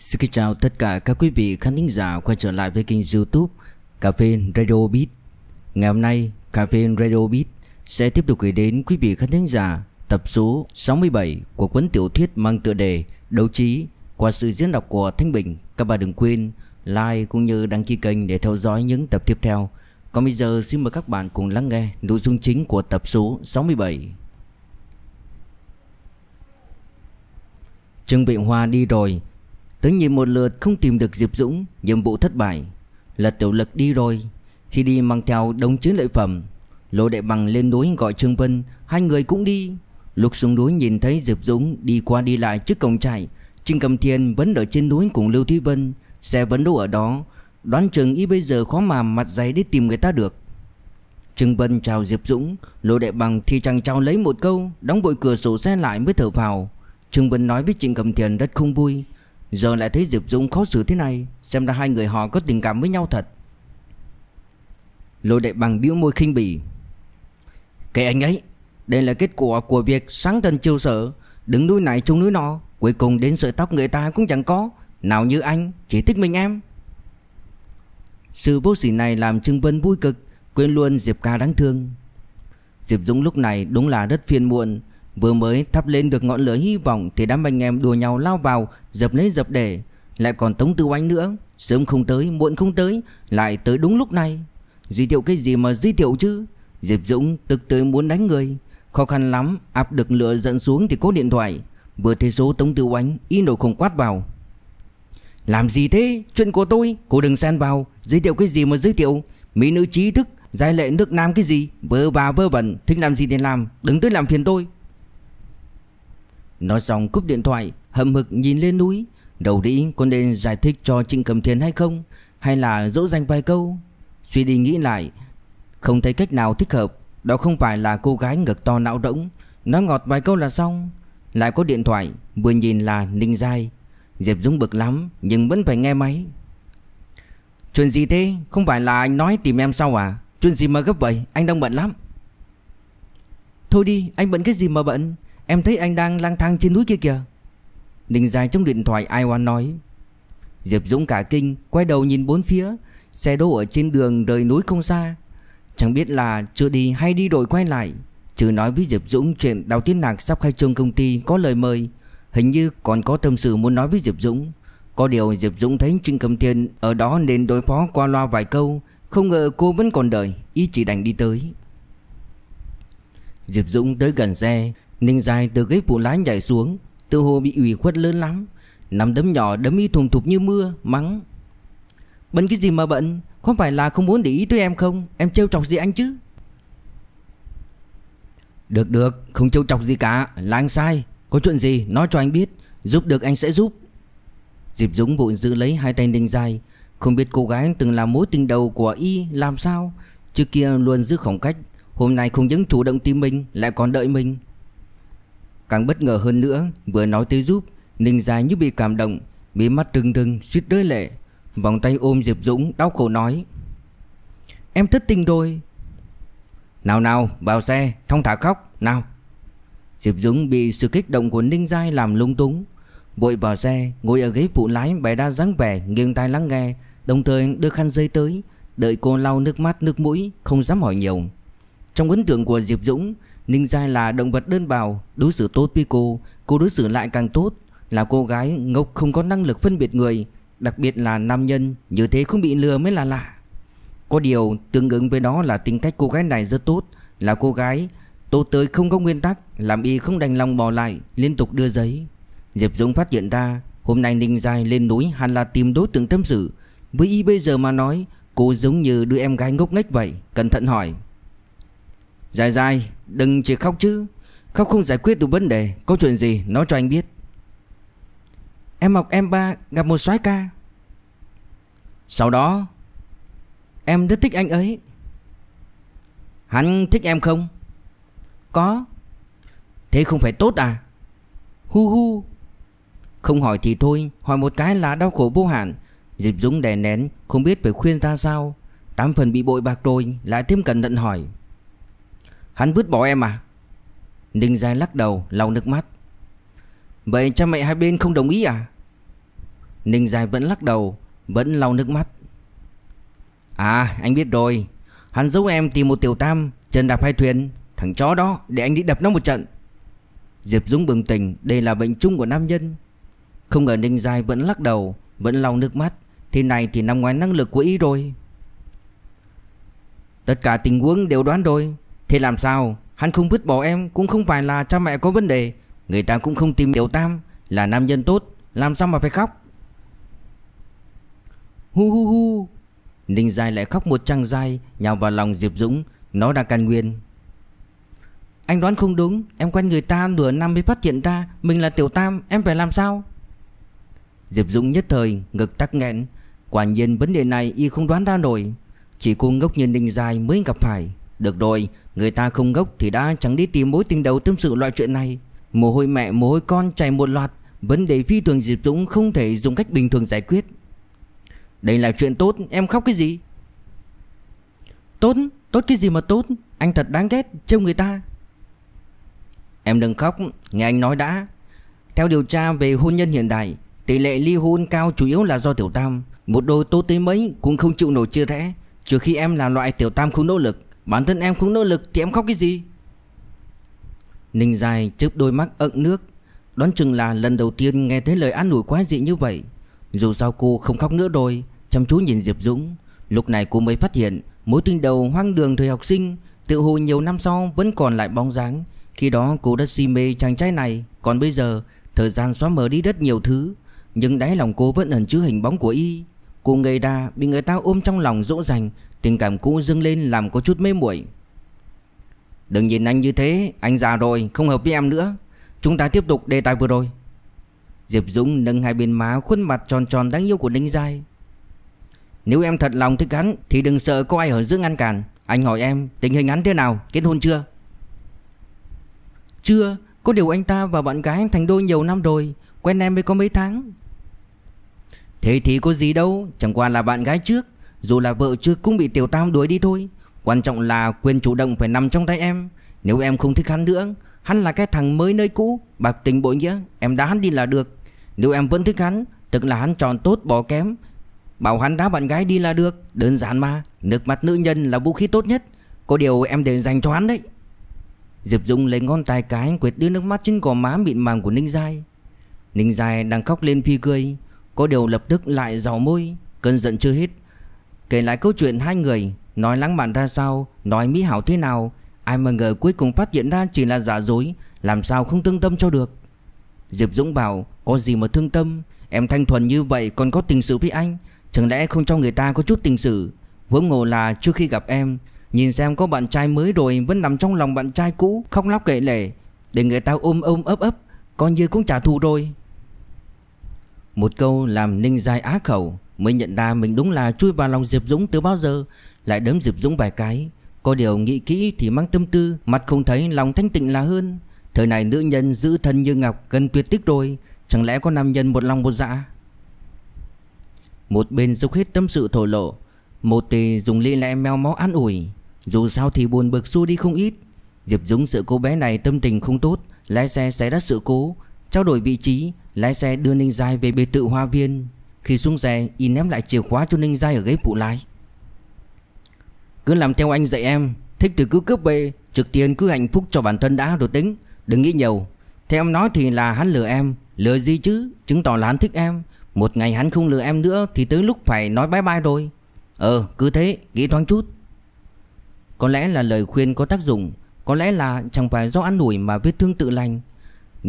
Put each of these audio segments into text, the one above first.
Xin kính chào tất cả các quý vị khán thính giả quay trở lại với kênh youtube Cà phê Radio Beat Ngày hôm nay Cà phê Radio Beat sẽ tiếp tục gửi đến quý vị khán thính giả tập số 67 của cuốn tiểu thuyết mang tựa đề Đấu trí qua sự diễn đọc của Thanh Bình. Các bạn đừng quên like cũng như đăng ký kênh để theo dõi những tập tiếp theo. Còn bây giờ xin mời các bạn cùng lắng nghe nội dung chính của tập số 67. Trương Bị Hoa đi rồi, Tới nhìn một lượt không tìm được Diệp Dũng Nhiệm vụ thất bại Là tiểu lực đi rồi Khi đi mang theo đống chứa lợi phẩm Lô Đại Bằng lên núi gọi Trương Vân Hai người cũng đi Lúc xuống núi nhìn thấy Diệp Dũng đi qua đi lại trước cổng trại Trinh Cầm Thiên vẫn ở trên núi cùng Lưu Thúy Vân Xe vẫn đỗ ở đó Đoán chừng y bây giờ khó mà mặt dày để tìm người ta được Trương Vân chào Diệp Dũng Lô Đại Bằng thì chẳng chào lấy một câu Đóng bội cửa sổ xe lại mới thở vào Trương Vân nói với Trịnh Cầm Thiên rất không vui Giờ lại thấy Diệp Dũng khó xử thế này Xem ra hai người họ có tình cảm với nhau thật Lôi đại bằng biểu môi khinh bỉ Cái anh ấy Đây là kết quả của việc sáng tân chiêu sở Đứng núi này trông núi nọ Cuối cùng đến sợi tóc người ta cũng chẳng có Nào như anh chỉ thích mình em Sự vô sỉ này làm Trương Vân vui cực Quên luôn Diệp ca đáng thương Diệp Dũng lúc này đúng là rất phiền muộn Vừa mới thắp lên được ngọn lửa hy vọng Thì đám anh em đùa nhau lao vào Dập lấy dập để Lại còn Tống Tư oánh nữa Sớm không tới muộn không tới Lại tới đúng lúc này giới thiệu cái gì mà giới thiệu chứ Diệp Dũng tức tới muốn đánh người Khó khăn lắm áp được lửa giận xuống thì có điện thoại Vừa thấy số Tống Tư oánh Y nổi không quát vào Làm gì thế chuyện của tôi Cô đừng xen vào giới thiệu cái gì mà giới thiệu Mỹ nữ trí thức Giai lệ nước Nam cái gì Vơ vào vơ vẩn Thích làm gì thì làm Đừng tới làm phiền tôi Nói xong cúp điện thoại Hậm hực nhìn lên núi Đầu đĩ có nên giải thích cho Trịnh Cầm Thiên hay không Hay là dỗ dành vài câu Suy đi nghĩ lại Không thấy cách nào thích hợp Đó không phải là cô gái ngực to não rỗng Nói ngọt vài câu là xong Lại có điện thoại Vừa nhìn là Ninh Giai Diệp Dũng bực lắm Nhưng vẫn phải nghe máy Chuyện gì thế Không phải là anh nói tìm em sao à Chuyện gì mà gấp vậy Anh đang bận lắm Thôi đi anh bận cái gì mà bận Em thấy anh đang lang thang trên núi kia kìa Đình dài trong điện thoại ai oan nói Diệp Dũng cả kinh Quay đầu nhìn bốn phía Xe đỗ ở trên đường rời núi không xa Chẳng biết là chưa đi hay đi rồi quay lại Chứ nói với Diệp Dũng chuyện Đào Tiến Lạc sắp khai trương công ty có lời mời Hình như còn có tâm sự muốn nói với Diệp Dũng Có điều Diệp Dũng thấy Trinh Cầm Thiên Ở đó nên đối phó qua loa vài câu Không ngờ cô vẫn còn đợi Ý chỉ đành đi tới Diệp Dũng tới gần xe Ninh dài từ ghế phụ lái nhảy xuống Tự hồ bị ủy khuất lớn lắm nằm đấm nhỏ đấm y thùng thục như mưa Mắng Bận cái gì mà bận không phải là không muốn để ý tới em không Em trêu chọc gì anh chứ Được được Không trêu chọc gì cả Là anh sai Có chuyện gì nói cho anh biết Giúp được anh sẽ giúp Diệp Dũng vội giữ lấy hai tay Ninh dài Không biết cô gái từng là mối tình đầu của y làm sao Trước kia luôn giữ khoảng cách Hôm nay không những chủ động tìm mình Lại còn đợi mình Càng bất ngờ hơn nữa Vừa nói tới giúp Ninh dài như bị cảm động Mí mắt trừng trừng suýt rơi lệ Vòng tay ôm Diệp Dũng đau khổ nói Em thất tình rồi Nào nào vào xe Thông thả khóc Nào Diệp Dũng bị sự kích động của Ninh Giai làm lung túng Vội vào xe Ngồi ở ghế phụ lái bày đa dáng vẻ Nghiêng tai lắng nghe Đồng thời đưa khăn dây tới Đợi cô lau nước mắt nước mũi Không dám hỏi nhiều Trong ấn tượng của Diệp Dũng Ninh Giai là động vật đơn bào Đối xử tốt với cô Cô đối xử lại càng tốt Là cô gái ngốc không có năng lực phân biệt người Đặc biệt là nam nhân Như thế không bị lừa mới là lạ Có điều tương ứng với đó là tính cách cô gái này rất tốt Là cô gái Tô tới không có nguyên tắc Làm y không đành lòng bỏ lại Liên tục đưa giấy Diệp Dũng phát hiện ra Hôm nay Ninh Giai lên núi hẳn là tìm đối tượng tâm sự Với y bây giờ mà nói Cô giống như đứa em gái ngốc nghếch vậy Cẩn thận hỏi Dài dài Đừng chỉ khóc chứ Khóc không giải quyết được vấn đề Có chuyện gì nói cho anh biết Em học em ba gặp một soái ca Sau đó Em rất thích anh ấy Hắn thích em không Có Thế không phải tốt à Hu hu Không hỏi thì thôi Hỏi một cái là đau khổ vô hạn Dịp Dũng đè nén Không biết phải khuyên ra sao Tám phần bị bội bạc rồi Lại thêm cẩn thận hỏi Hắn vứt bỏ em à Ninh Giai lắc đầu lau nước mắt Vậy cha mẹ hai bên không đồng ý à Ninh Giai vẫn lắc đầu Vẫn lau nước mắt À anh biết rồi Hắn giấu em tìm một tiểu tam Trần đạp hai thuyền Thằng chó đó để anh đi đập nó một trận Diệp Dũng bừng tỉnh Đây là bệnh chung của nam nhân Không ngờ Ninh Giai vẫn lắc đầu Vẫn lau nước mắt Thì này thì nằm ngoài năng lực của y rồi Tất cả tình huống đều đoán rồi Thế làm sao Hắn không vứt bỏ em Cũng không phải là cha mẹ có vấn đề Người ta cũng không tìm Tiểu Tam Là nam nhân tốt Làm sao mà phải khóc Hu hu hu Ninh dài lại khóc một tràng dài Nhào vào lòng Diệp Dũng Nó đang can nguyên Anh đoán không đúng Em quen người ta nửa năm mới phát hiện ra Mình là Tiểu Tam Em phải làm sao Diệp Dũng nhất thời Ngực tắc nghẹn Quả nhiên vấn đề này y không đoán ra nổi Chỉ cô ngốc nhiên Ninh dài mới gặp phải được rồi, người ta không gốc thì đã chẳng đi tìm mối tình đầu tâm sự loại chuyện này. Mồ hôi mẹ mồ hôi con chảy một loạt, vấn đề phi thường Diệp Dũng không thể dùng cách bình thường giải quyết. Đây là chuyện tốt, em khóc cái gì? Tốt, tốt cái gì mà tốt, anh thật đáng ghét, trêu người ta. Em đừng khóc, nghe anh nói đã. Theo điều tra về hôn nhân hiện đại, tỷ lệ ly hôn cao chủ yếu là do tiểu tam. Một đôi tốt tới mấy cũng không chịu nổi chia rẽ, trừ khi em là loại tiểu tam không nỗ lực. Bản thân em không nỗ lực thì em khóc cái gì Ninh dài chớp đôi mắt ẩn nước Đoán chừng là lần đầu tiên nghe thấy lời an ủi quái dị như vậy Dù sao cô không khóc nữa rồi Chăm chú nhìn Diệp Dũng Lúc này cô mới phát hiện Mối tình đầu hoang đường thời học sinh Tự hồ nhiều năm sau vẫn còn lại bóng dáng Khi đó cô đã si mê chàng trai này Còn bây giờ Thời gian xóa mờ đi rất nhiều thứ Nhưng đáy lòng cô vẫn ẩn chứa hình bóng của y Cô người đa bị người ta ôm trong lòng dỗ dành Tình cảm cũ dâng lên làm có chút mê muội Đừng nhìn anh như thế Anh già rồi không hợp với em nữa Chúng ta tiếp tục đề tài vừa rồi Diệp Dũng nâng hai bên má khuôn mặt tròn tròn đáng yêu của Ninh Giai Nếu em thật lòng thích hắn Thì đừng sợ có ai ở giữa ngăn cản Anh hỏi em tình hình hắn thế nào Kết hôn chưa Chưa Có điều anh ta và bạn gái thành đôi nhiều năm rồi Quen em mới có mấy tháng Thế thì có gì đâu Chẳng qua là bạn gái trước Dù là vợ trước cũng bị tiểu tam đuổi đi thôi Quan trọng là quyền chủ động phải nằm trong tay em Nếu em không thích hắn nữa Hắn là cái thằng mới nơi cũ Bạc tình bội nghĩa Em đá hắn đi là được Nếu em vẫn thích hắn Tức là hắn tròn tốt bỏ kém Bảo hắn đá bạn gái đi là được Đơn giản mà Nước mặt nữ nhân là vũ khí tốt nhất Có điều em để dành cho hắn đấy Diệp Dung lấy ngón tay cái quệt đưa nước mắt trên gò má mịn màng của Ninh Giai Ninh Giai đang khóc lên phi cười có điều lập tức lại rào môi Cơn giận chưa hết Kể lại câu chuyện hai người Nói lãng mạn ra sao Nói mỹ hảo thế nào Ai mà ngờ cuối cùng phát hiện ra chỉ là giả dối Làm sao không thương tâm cho được Diệp Dũng bảo Có gì mà thương tâm Em thanh thuần như vậy còn có tình sự với anh Chẳng lẽ không cho người ta có chút tình sự Vốn ngộ là trước khi gặp em Nhìn xem có bạn trai mới rồi Vẫn nằm trong lòng bạn trai cũ Không lóc kể lể Để người ta ôm ôm ấp ấp Coi như cũng trả thù rồi một câu làm Ninh Giai á khẩu Mới nhận ra mình đúng là chui vào lòng Diệp Dũng từ bao giờ Lại đấm Diệp Dũng vài cái Có điều nghĩ kỹ thì mang tâm tư Mặt không thấy lòng thanh tịnh là hơn Thời này nữ nhân giữ thân như ngọc gần tuyệt tích rồi Chẳng lẽ có nam nhân một lòng một dạ Một bên dục hết tâm sự thổ lộ Một tì dùng ly lẽ meo mó an ủi Dù sao thì buồn bực xua đi không ít Diệp Dũng sự cô bé này tâm tình không tốt Lái xe xảy ra sự cố Trao đổi vị trí Lái xe đưa Ninh Giai về biệt thự hoa viên Khi xuống xe Y ném lại chìa khóa cho Ninh Giai ở ghế phụ lái Cứ làm theo anh dạy em Thích từ cứ cướp về Trực tiền cứ hạnh phúc cho bản thân đã rồi tính Đừng nghĩ nhiều Theo em nói thì là hắn lừa em Lừa gì chứ Chứng tỏ là hắn thích em Một ngày hắn không lừa em nữa Thì tới lúc phải nói bye bye rồi Ờ cứ thế Nghĩ thoáng chút Có lẽ là lời khuyên có tác dụng Có lẽ là chẳng phải do ăn ủi mà vết thương tự lành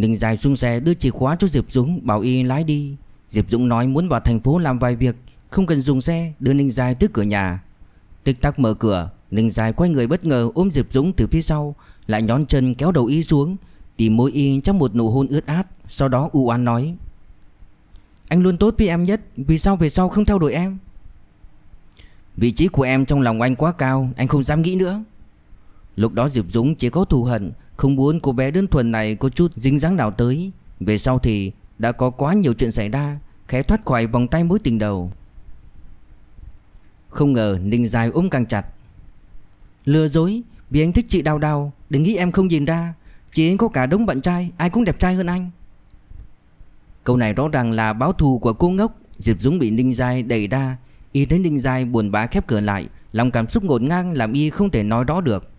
Ninh Dài xuống xe đưa chìa khóa cho Diệp Dũng bảo y lái đi Diệp Dũng nói muốn vào thành phố làm vài việc Không cần dùng xe đưa Ninh Dài tới cửa nhà Tích tắc mở cửa Ninh Dài quay người bất ngờ ôm Diệp Dũng từ phía sau Lại nhón chân kéo đầu y xuống Tìm môi y trong một nụ hôn ướt át Sau đó u oán nói Anh luôn tốt với em nhất Vì sao về sau không theo đuổi em Vị trí của em trong lòng anh quá cao Anh không dám nghĩ nữa Lúc đó Diệp Dũng chỉ có thù hận không muốn cô bé đơn thuần này có chút dính dáng nào tới Về sau thì đã có quá nhiều chuyện xảy ra khé thoát khỏi vòng tay mối tình đầu Không ngờ Ninh Dài ôm càng chặt Lừa dối Vì anh thích chị đau đau Đừng nghĩ em không nhìn ra Chị ấy có cả đống bạn trai Ai cũng đẹp trai hơn anh Câu này rõ ràng là báo thù của cô ngốc Diệp Dũng bị Ninh Dài đẩy ra Y thấy Ninh Dài buồn bã khép cửa lại Lòng cảm xúc ngổn ngang làm Y không thể nói đó được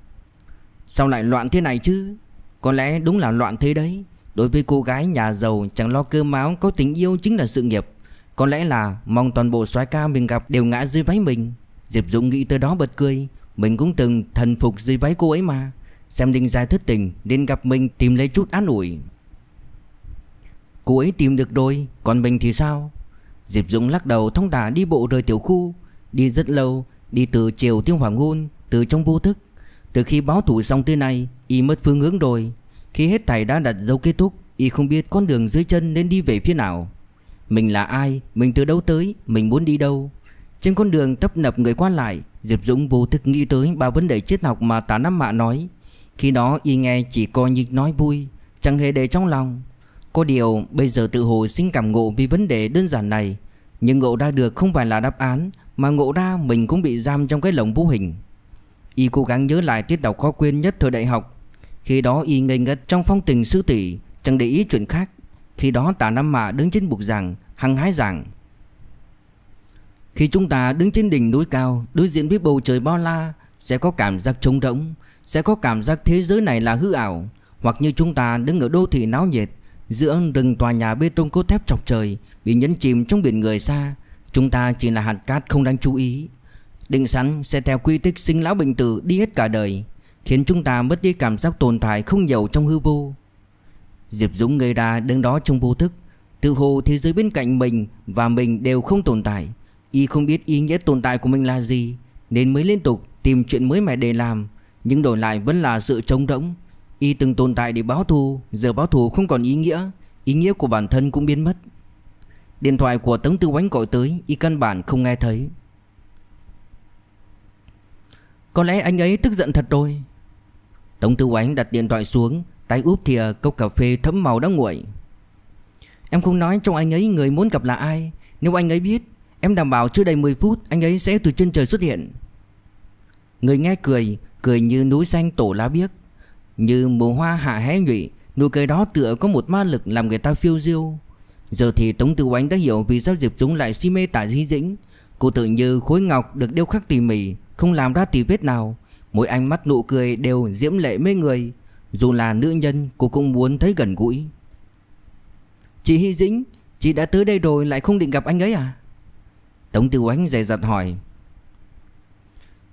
Sao lại loạn thế này chứ Có lẽ đúng là loạn thế đấy Đối với cô gái nhà giàu chẳng lo cơm áo Có tình yêu chính là sự nghiệp Có lẽ là mong toàn bộ soái ca mình gặp Đều ngã dưới váy mình Diệp Dũng nghĩ tới đó bật cười Mình cũng từng thần phục dưới váy cô ấy mà Xem Đinh Giai thất tình nên gặp mình tìm lấy chút án ủi Cô ấy tìm được đôi, Còn mình thì sao Diệp Dũng lắc đầu thông thả đi bộ rời tiểu khu Đi rất lâu Đi từ chiều tiêu hoàng hôn Từ trong vô thức từ khi báo thủ xong tới nay Y mất phương hướng rồi Khi hết thảy đã đặt dấu kết thúc Y không biết con đường dưới chân nên đi về phía nào Mình là ai Mình từ đâu tới Mình muốn đi đâu Trên con đường tấp nập người qua lại Diệp Dũng vô thức nghĩ tới ba vấn đề triết học mà Tả Nam Mạ nói Khi đó y nghe chỉ coi như nói vui Chẳng hề để trong lòng Có điều bây giờ tự hồ sinh cảm ngộ vì vấn đề đơn giản này Nhưng ngộ ra được không phải là đáp án Mà ngộ ra mình cũng bị giam trong cái lồng vô hình Y cố gắng nhớ lại tiết đọc khó quên nhất thời đại học Khi đó Y ngây ngất trong phong tình sư tỷ Chẳng để ý chuyện khác Khi đó tà Nam Mạ đứng trên bục giảng Hăng hái giảng Khi chúng ta đứng trên đỉnh núi cao Đối diện với bầu trời bao la Sẽ có cảm giác trống rỗng Sẽ có cảm giác thế giới này là hư ảo Hoặc như chúng ta đứng ở đô thị náo nhiệt Giữa rừng tòa nhà bê tông cốt thép chọc trời Bị nhấn chìm trong biển người xa Chúng ta chỉ là hạt cát không đáng chú ý Định sẵn sẽ theo quy tích sinh lão bệnh tử đi hết cả đời Khiến chúng ta mất đi cảm giác tồn tại không nhiều trong hư vô Diệp Dũng ngây ra đứng đó trong vô thức Tự hồ thế giới bên cạnh mình và mình đều không tồn tại Y không biết ý nghĩa tồn tại của mình là gì Nên mới liên tục tìm chuyện mới mẻ để làm Nhưng đổi lại vẫn là sự trống rỗng Y từng tồn tại để báo thù Giờ báo thù không còn ý nghĩa Ý nghĩa của bản thân cũng biến mất Điện thoại của Tống Tư Oánh gọi tới Y căn bản không nghe thấy có lẽ anh ấy tức giận thật rồi Tống Tư Oánh đặt điện thoại xuống Tay úp thìa cốc cà phê thấm màu đã nguội Em không nói trong anh ấy người muốn gặp là ai Nếu anh ấy biết Em đảm bảo chưa đầy 10 phút Anh ấy sẽ từ trên trời xuất hiện Người nghe cười Cười như núi xanh tổ lá biếc Như mùa hoa hạ hé nhụy Nụ cười đó tựa có một ma lực làm người ta phiêu diêu Giờ thì Tống tư Oánh đã hiểu Vì sao Diệp Dũng lại si mê tả di dĩnh Cô tự như khối ngọc được đeo khắc tỉ mỉ không làm ra tí vết nào Mỗi ánh mắt nụ cười đều diễm lệ mê người Dù là nữ nhân cô cũng muốn thấy gần gũi Chị Hy Dĩnh Chị đã tới đây rồi lại không định gặp anh ấy à Tống Tiêu Ánh dè dặt hỏi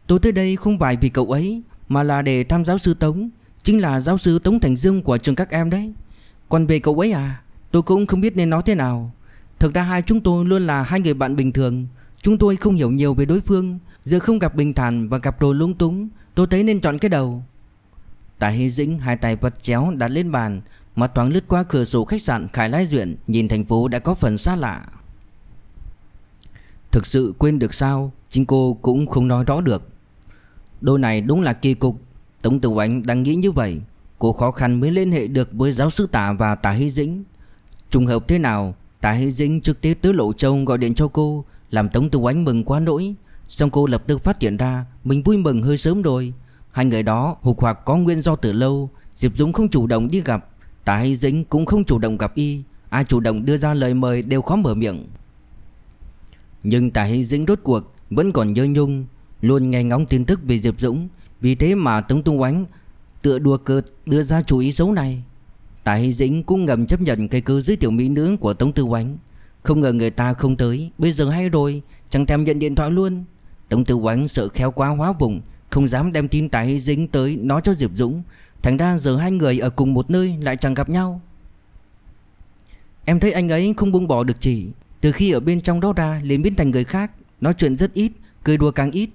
Tôi tới đây không phải vì cậu ấy Mà là để thăm giáo sư Tống Chính là giáo sư Tống Thành Dương của trường các em đấy Còn về cậu ấy à Tôi cũng không biết nên nói thế nào Thực ra hai chúng tôi luôn là hai người bạn bình thường Chúng tôi không hiểu nhiều về đối phương Giờ không gặp bình thản và gặp đồ lúng túng Tôi thấy nên chọn cái đầu Tạ Hy Dĩnh hai tay vật chéo đặt lên bàn Mặt thoáng lướt qua cửa sổ khách sạn Khải Lái Duyện Nhìn thành phố đã có phần xa lạ Thực sự quên được sao Chính cô cũng không nói rõ được Đôi này đúng là kỳ cục Tống Tử Ánh đang nghĩ như vậy Cô khó khăn mới liên hệ được với giáo sư tả và Tạ Hy Dĩnh Trùng hợp thế nào Tạ Hy Dĩnh trực tiếp tới Lộ Châu gọi điện cho cô Làm Tống Tử Ánh mừng quá nỗi Song cô lập tức phát hiện ra Mình vui mừng hơi sớm rồi Hai người đó hụt hoặc có nguyên do từ lâu Diệp Dũng không chủ động đi gặp tài Hay Dính cũng không chủ động gặp y Ai chủ động đưa ra lời mời đều khó mở miệng Nhưng tài Hay Dính rốt cuộc Vẫn còn nhớ nhung Luôn nghe ngóng tin tức về Diệp Dũng Vì thế mà Tống Tung Oánh Tựa đùa cợt đưa ra chú ý xấu này tài Hy Dĩnh cũng ngầm chấp nhận cây cơ dưới tiểu mỹ nữ của Tống Tư Oánh Không ngờ người ta không tới Bây giờ hay rồi Chẳng thèm nhận điện thoại luôn Tống Tư Oánh sợ khéo quá hóa vùng Không dám đem tin tái dính tới nó cho Diệp Dũng Thành ra giờ hai người ở cùng một nơi lại chẳng gặp nhau Em thấy anh ấy không buông bỏ được chị Từ khi ở bên trong đó ra liền biến thành người khác Nói chuyện rất ít, cười đùa càng ít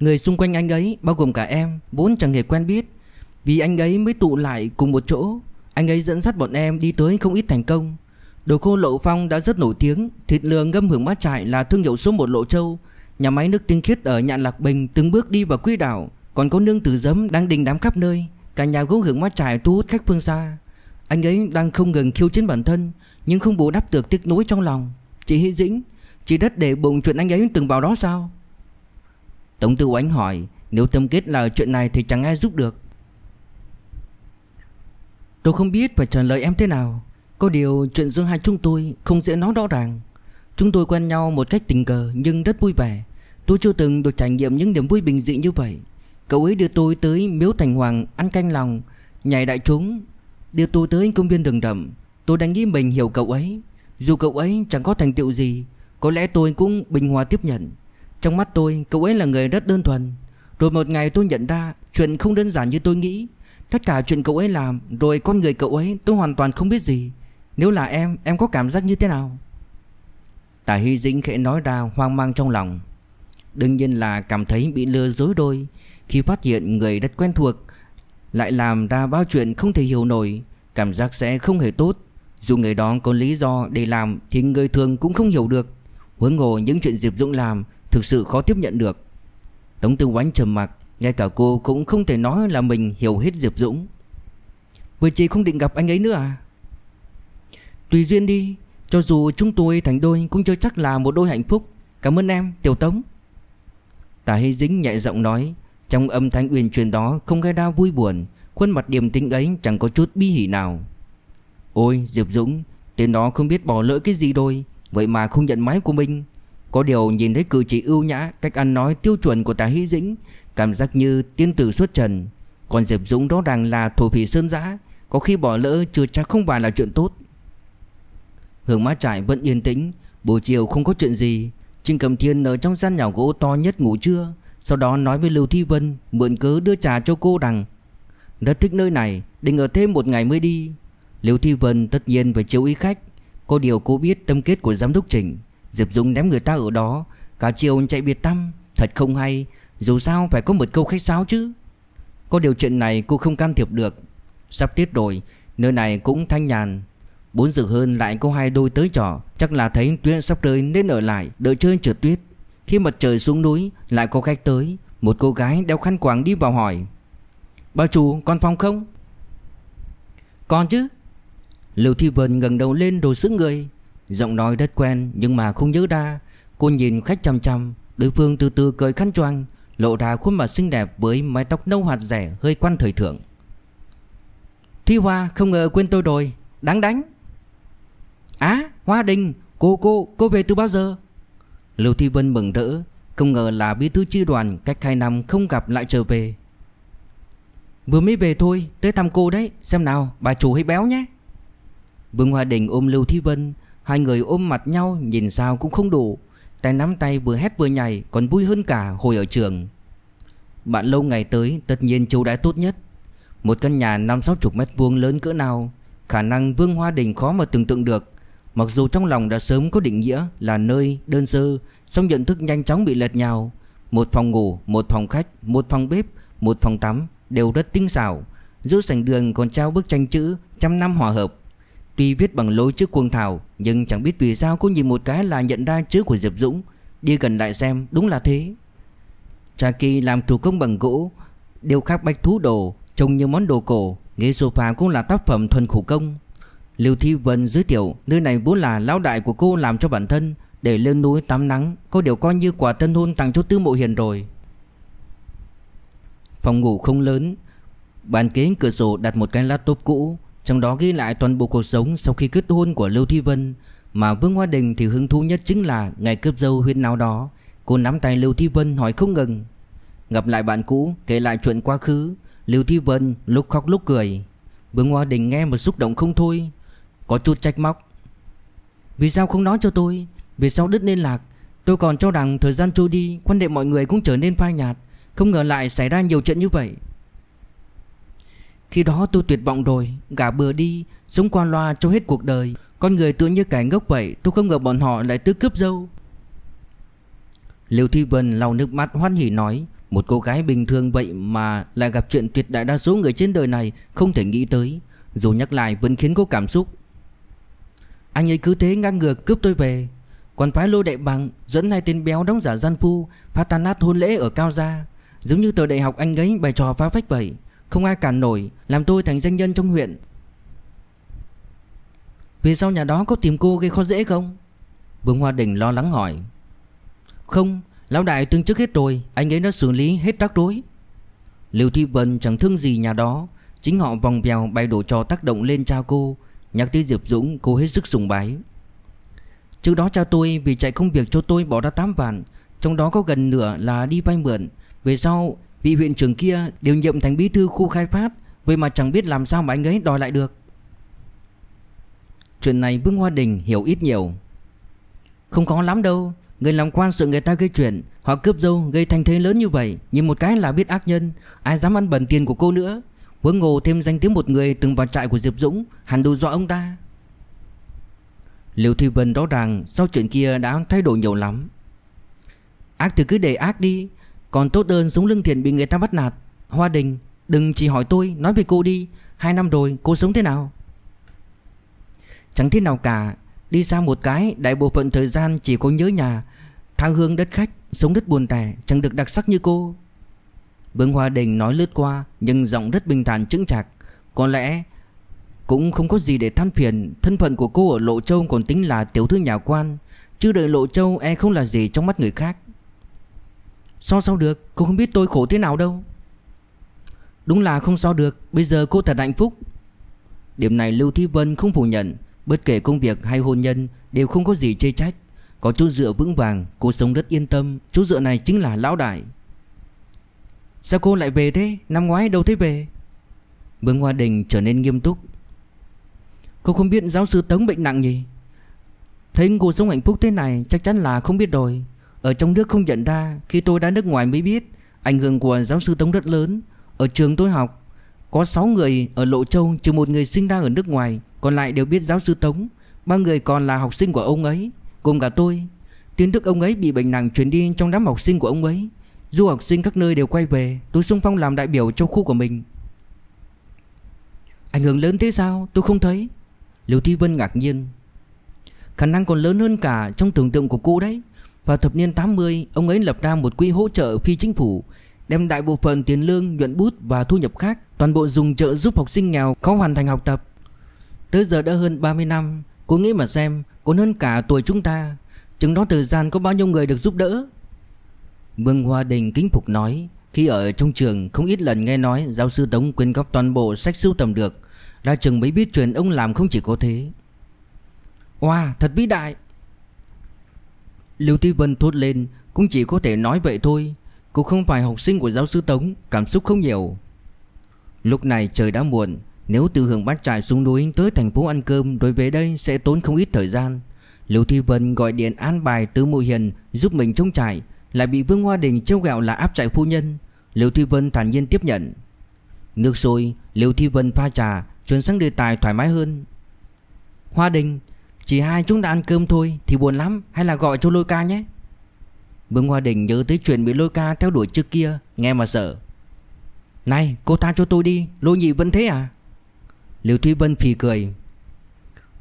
Người xung quanh anh ấy bao gồm cả em Vốn chẳng hề quen biết Vì anh ấy mới tụ lại cùng một chỗ Anh ấy dẫn dắt bọn em đi tới không ít thành công Đồ khô lộ Phong đã rất nổi tiếng Thịt lừa ngâm hưởng mát trại là thương hiệu số 1 Lộ Châu Nhà máy nước tinh khiết ở Nhạn Lạc Bình từng bước đi vào quỹ đạo, còn có nương tử giấm đang đình đám khắp nơi, cả nhà gỗ hưởng mắt trải thu hút khách phương xa. Anh ấy đang không ngừng khiêu chiến bản thân, nhưng không bù đắp được tiếc nối trong lòng. Chị Hi Dĩnh, chị đất để bụng chuyện anh ấy từng vào đó sao? Tổng tư oánh hỏi, nếu tâm kết là chuyện này thì chẳng ai giúp được. Tôi không biết phải trả lời em thế nào. Có điều chuyện giữa hai chúng tôi không dễ nói rõ ràng. Chúng tôi quen nhau một cách tình cờ nhưng rất vui vẻ Tôi chưa từng được trải nghiệm những niềm vui bình dị như vậy Cậu ấy đưa tôi tới miếu thành hoàng ăn canh lòng Nhảy đại trúng Đưa tôi tới công viên rừng rậm Tôi đang nghĩ mình hiểu cậu ấy Dù cậu ấy chẳng có thành tựu gì Có lẽ tôi cũng bình hòa tiếp nhận Trong mắt tôi cậu ấy là người rất đơn thuần Rồi một ngày tôi nhận ra Chuyện không đơn giản như tôi nghĩ Tất cả chuyện cậu ấy làm Rồi con người cậu ấy tôi hoàn toàn không biết gì Nếu là em em có cảm giác như thế nào Tả Hy Dĩnh khẽ nói ra hoang mang trong lòng Đương nhiên là cảm thấy bị lừa dối đôi Khi phát hiện người đất quen thuộc Lại làm ra bao chuyện không thể hiểu nổi Cảm giác sẽ không hề tốt Dù người đó có lý do để làm Thì người thường cũng không hiểu được Huống hồ những chuyện Diệp Dũng làm Thực sự khó tiếp nhận được Tống Tư Oánh trầm mặc Ngay cả cô cũng không thể nói là mình hiểu hết Diệp Dũng Vừa chị không định gặp anh ấy nữa à Tùy duyên đi cho dù chúng tôi thành đôi cũng chưa chắc là một đôi hạnh phúc Cảm ơn em Tiểu Tống Tả Hy Dính nhẹ giọng nói Trong âm thanh uyển chuyển đó không gây đau vui buồn Khuôn mặt điềm tĩnh ấy chẳng có chút bi hỉ nào Ôi Diệp Dũng Tên đó không biết bỏ lỡ cái gì đôi Vậy mà không nhận máy của mình Có điều nhìn thấy cử chỉ ưu nhã Cách ăn nói tiêu chuẩn của Tả Hy Dĩnh Cảm giác như tiên tử xuất trần Còn Diệp Dũng rõ ràng là thổ phỉ sơn giã Có khi bỏ lỡ chưa chắc không phải là chuyện tốt Hưởng mã trại vẫn yên tĩnh Buổi chiều không có chuyện gì trình Cầm Thiên ở trong gian nhà gỗ to nhất ngủ trưa Sau đó nói với Lưu Thi Vân Mượn cớ đưa trà cho cô đằng Rất thích nơi này Định ở thêm một ngày mới đi Lưu Thi Vân tất nhiên phải chiếu ý khách cô điều cô biết tâm kết của giám đốc Trình Diệp Dũng ném người ta ở đó Cả chiều chạy biệt tâm, Thật không hay Dù sao phải có một câu khách sáo chứ Có điều chuyện này cô không can thiệp được Sắp tiết rồi Nơi này cũng thanh nhàn Bốn giờ hơn lại có hai đôi tới trò Chắc là thấy tuyết sắp rơi nên ở lại Đợi chơi trượt tuyết Khi mặt trời xuống núi lại có khách tới Một cô gái đeo khăn quàng đi vào hỏi Bà chủ còn phòng không Còn chứ Lưu Thi Vân gần đầu lên đồ sững người Giọng nói rất quen nhưng mà không nhớ ra Cô nhìn khách chăm chăm Đối phương từ từ cởi khăn choàng Lộ ra khuôn mặt xinh đẹp với mái tóc nâu hạt rẻ Hơi quan thời thượng Thi Hoa không ngờ quên tôi rồi Đáng đánh Á Hoa Đình Cô cô cô về từ bao giờ Lưu Thi Vân mừng rỡ Không ngờ là bí thư chi đoàn cách 2 năm không gặp lại trở về Vừa mới về thôi Tới thăm cô đấy Xem nào bà chủ hay béo nhé Vương Hoa Đình ôm Lưu Thi Vân Hai người ôm mặt nhau nhìn sao cũng không đủ Tay nắm tay vừa hét vừa nhảy Còn vui hơn cả hồi ở trường Bạn lâu ngày tới tất nhiên chú đã tốt nhất Một căn nhà năm sáu chục mét vuông lớn cỡ nào Khả năng Vương Hoa Đình khó mà tưởng tượng được Mặc dù trong lòng đã sớm có định nghĩa là nơi đơn sơ song nhận thức nhanh chóng bị lật nhào Một phòng ngủ, một phòng khách, một phòng bếp, một phòng tắm đều rất tinh xảo Giữa sảnh đường còn trao bức tranh chữ trăm năm hòa hợp Tuy viết bằng lối chữ cuồng thảo Nhưng chẳng biết vì sao cô nhìn một cái là nhận ra chữ của Diệp Dũng Đi gần lại xem đúng là thế Trà kỳ làm thủ công bằng gỗ Điều khắc bách thú đồ Trông như món đồ cổ Ghế sofa cũng là tác phẩm thuần thủ công Lưu Thi Vân giới thiệu nơi này vốn là lão đại của cô làm cho bản thân Để lên núi tắm nắng Cô đều coi như quả tân hôn tặng cho Tư Mộ Hiền rồi Phòng ngủ không lớn Bàn kế cửa sổ đặt một cái laptop cũ Trong đó ghi lại toàn bộ cuộc sống sau khi kết hôn của Lưu Thi Vân Mà Vương Hoa Đình thì hứng thú nhất chính là ngày cướp dâu huyên nào đó Cô nắm tay Lưu Thi Vân hỏi không ngừng Gặp lại bạn cũ kể lại chuyện quá khứ Lưu Thi Vân lúc khóc lúc cười Vương Hoa Đình nghe một xúc động không thôi có chút trách móc Vì sao không nói cho tôi Vì sao đứt liên lạc Tôi còn cho rằng thời gian trôi đi Quan niệm mọi người cũng trở nên phai nhạt Không ngờ lại xảy ra nhiều chuyện như vậy Khi đó tôi tuyệt vọng rồi Gả bừa đi Sống qua loa cho hết cuộc đời Con người tự như kẻ ngốc vậy Tôi không ngờ bọn họ lại tứ cướp dâu Liêu Thi Vân lau nước mắt hoan hỉ nói Một cô gái bình thường vậy mà lại gặp chuyện tuyệt đại đa số người trên đời này không thể nghĩ tới Dù nhắc lại vẫn khiến cô cảm xúc anh ấy cứ thế ngang ngược cướp tôi về Còn phái lô đại bằng Dẫn hai tên béo đóng giả gian phu phát tan nát hôn lễ ở Cao Gia Giống như tờ đại học anh ấy bài trò phá phách vậy Không ai cản nổi Làm tôi thành danh nhân trong huyện Về sau nhà đó có tìm cô gây khó dễ không Vương Hoa Đình lo lắng hỏi Không Lão đại tương chức hết rồi Anh ấy đã xử lý hết rắc rối Liệu Thi Vân chẳng thương gì nhà đó Chính họ vòng vèo bày đổ trò tác động lên cha cô Nhắc tới Diệp Dũng cô hết sức sùng bái Trước đó cha tôi vì chạy công việc cho tôi bỏ ra 8 vạn Trong đó có gần nửa là đi vay mượn Về sau vị huyện trưởng kia đều nhiệm thành bí thư khu khai phát Vậy mà chẳng biết làm sao mà anh ấy đòi lại được Chuyện này Vương Hoa Đình hiểu ít nhiều Không có lắm đâu Người làm quan sự người ta gây chuyện Họ cướp dâu gây thành thế lớn như vậy Nhìn một cái là biết ác nhân Ai dám ăn bẩn tiền của cô nữa Huống hồ thêm danh tiếng một người từng vào trại của Diệp Dũng hắn đủ dọa ông ta liệu Thùy Vân rõ ràng Sau chuyện kia đã thay đổi nhiều lắm Ác thì cứ để ác đi Còn tốt đơn sống lưng thiện bị người ta bắt nạt Hoa Đình Đừng chỉ hỏi tôi Nói về cô đi Hai năm rồi cô sống thế nào Chẳng thế nào cả Đi xa một cái Đại bộ phận thời gian chỉ có nhớ nhà thang hương đất khách Sống rất buồn tẻ Chẳng được đặc sắc như cô Vương Hoa Đình nói lướt qua Nhưng giọng rất bình thản chững chạc Có lẽ cũng không có gì để than phiền Thân phận của cô ở Lộ Châu còn tính là tiểu thư nhà quan Chứ đời Lộ Châu e không là gì trong mắt người khác sao sao được Cô không biết tôi khổ thế nào đâu Đúng là không sao được Bây giờ cô thật hạnh phúc Điểm này Lưu Thi Vân không phủ nhận Bất kể công việc hay hôn nhân Đều không có gì chê trách Có chỗ dựa vững vàng Cô sống rất yên tâm Chỗ dựa này chính là lão đại Sao cô lại về thế Năm ngoái đâu thấy về Bướng Hoa Đình trở nên nghiêm túc Cô không biết giáo sư Tống bệnh nặng gì Thấy cô sống hạnh phúc thế này Chắc chắn là không biết rồi Ở trong nước không nhận ra Khi tôi đã nước ngoài mới biết Ảnh hưởng của giáo sư Tống rất lớn Ở trường tôi học Có 6 người ở Lộ Châu Trừ một người sinh ra ở nước ngoài Còn lại đều biết giáo sư Tống Ba người còn là học sinh của ông ấy Gồm cả tôi Tin tức ông ấy bị bệnh nặng truyền đi trong đám học sinh của ông ấy Du học sinh các nơi đều quay về Tôi xung phong làm đại biểu cho khu của mình Ảnh hưởng lớn thế sao tôi không thấy Liêu Thi Vân ngạc nhiên Khả năng còn lớn hơn cả trong tưởng tượng của cô đấy Vào thập niên 80 Ông ấy lập ra một quỹ hỗ trợ phi chính phủ Đem đại bộ phận tiền lương, nhuận bút và thu nhập khác Toàn bộ dùng trợ giúp học sinh nghèo khó hoàn thành học tập Tới giờ đã hơn 30 năm Cô nghĩ mà xem Còn hơn cả tuổi chúng ta chứng đó thời gian có bao nhiêu người được giúp đỡ Vương Hoa Đình kính phục nói Khi ở trong trường không ít lần nghe nói Giáo sư Tống quyên góp toàn bộ sách sưu tầm được Ra trường mới biết chuyện ông làm không chỉ có thế Wow thật vĩ đại Lưu Thi Vân thốt lên Cũng chỉ có thể nói vậy thôi cũng không phải học sinh của giáo sư Tống Cảm xúc không nhiều Lúc này trời đã muộn Nếu từ hướng bát trải xuống núi tới thành phố ăn cơm Đối về đây sẽ tốn không ít thời gian Lưu Thi Vân gọi điện an bài Tứ Mộ Hiền Giúp mình trông trại. Lại bị Vương Hoa Đình trêu gạo là áp trại phu nhân liễu Thi Vân thản nhiên tiếp nhận Nước sôi liễu Thi Vân pha trà Chuyển sang đề tài thoải mái hơn Hoa Đình Chỉ hai chúng đã ăn cơm thôi Thì buồn lắm Hay là gọi cho Lôi Ca nhé Vương Hoa Đình nhớ tới chuyện bị Lôi Ca theo đuổi trước kia Nghe mà sợ Này cô tha cho tôi đi Lôi nhị vẫn thế à liễu Thi Vân phì cười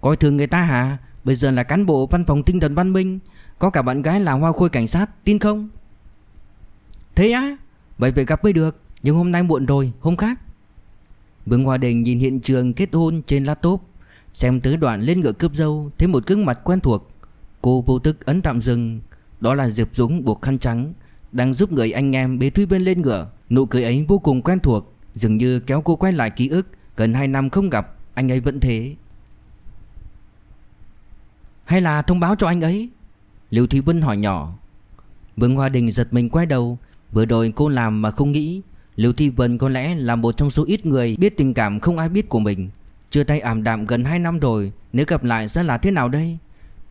Coi thường người ta hả Bây giờ là cán bộ văn phòng tinh thần văn minh Có cả bạn gái là hoa khôi cảnh sát Tin không Thế á Vậy phải gặp mới được Nhưng hôm nay muộn rồi Hôm khác Vương Hòa Đình nhìn hiện trường kết hôn trên laptop Xem tới đoạn lên ngựa cướp dâu Thấy một gương mặt quen thuộc Cô vô tức ấn tạm dừng Đó là Diệp Dũng buộc khăn trắng Đang giúp người anh em bế Thúy bên lên ngựa Nụ cười ấy vô cùng quen thuộc Dường như kéo cô quay lại ký ức Gần hai năm không gặp Anh ấy vẫn thế hay là thông báo cho anh ấy Liêu Thúy Vân hỏi nhỏ Vương Hoa Đình giật mình quay đầu Vừa rồi cô làm mà không nghĩ Liêu Thúy Vân có lẽ là một trong số ít người Biết tình cảm không ai biết của mình Chưa tay ảm đạm gần 2 năm rồi Nếu gặp lại sẽ là thế nào đây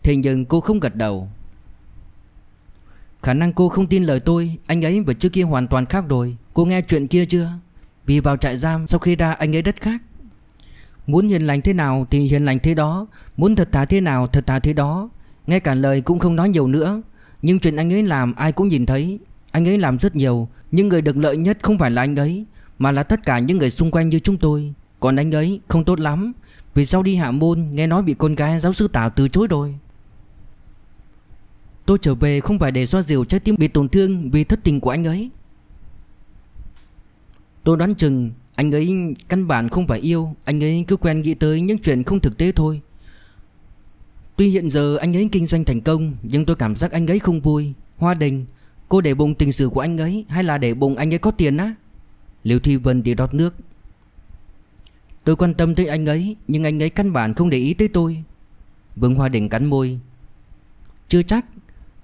Thế nhưng cô không gật đầu Khả năng cô không tin lời tôi Anh ấy và trước kia hoàn toàn khác rồi Cô nghe chuyện kia chưa Vì vào trại giam sau khi ra anh ấy đất khác Muốn hiền lành thế nào thì hiền lành thế đó Muốn thật thà thế nào thật thà thế đó Ngay cả lời cũng không nói nhiều nữa Nhưng chuyện anh ấy làm ai cũng nhìn thấy Anh ấy làm rất nhiều Nhưng người được lợi nhất không phải là anh ấy Mà là tất cả những người xung quanh như chúng tôi Còn anh ấy không tốt lắm Vì sau đi hạ môn nghe nói bị con gái giáo sư Tảo từ chối rồi Tôi trở về không phải để xoa dịu trái tim bị tổn thương vì thất tình của anh ấy Tôi đoán chừng anh ấy căn bản không phải yêu Anh ấy cứ quen nghĩ tới những chuyện không thực tế thôi Tuy hiện giờ anh ấy kinh doanh thành công Nhưng tôi cảm giác anh ấy không vui Hoa đình Cô để bụng tình sử của anh ấy Hay là để bụng anh ấy có tiền á Liêu Thi Vân đi đọt nước Tôi quan tâm tới anh ấy Nhưng anh ấy căn bản không để ý tới tôi Vương Hoa Đình cắn môi Chưa chắc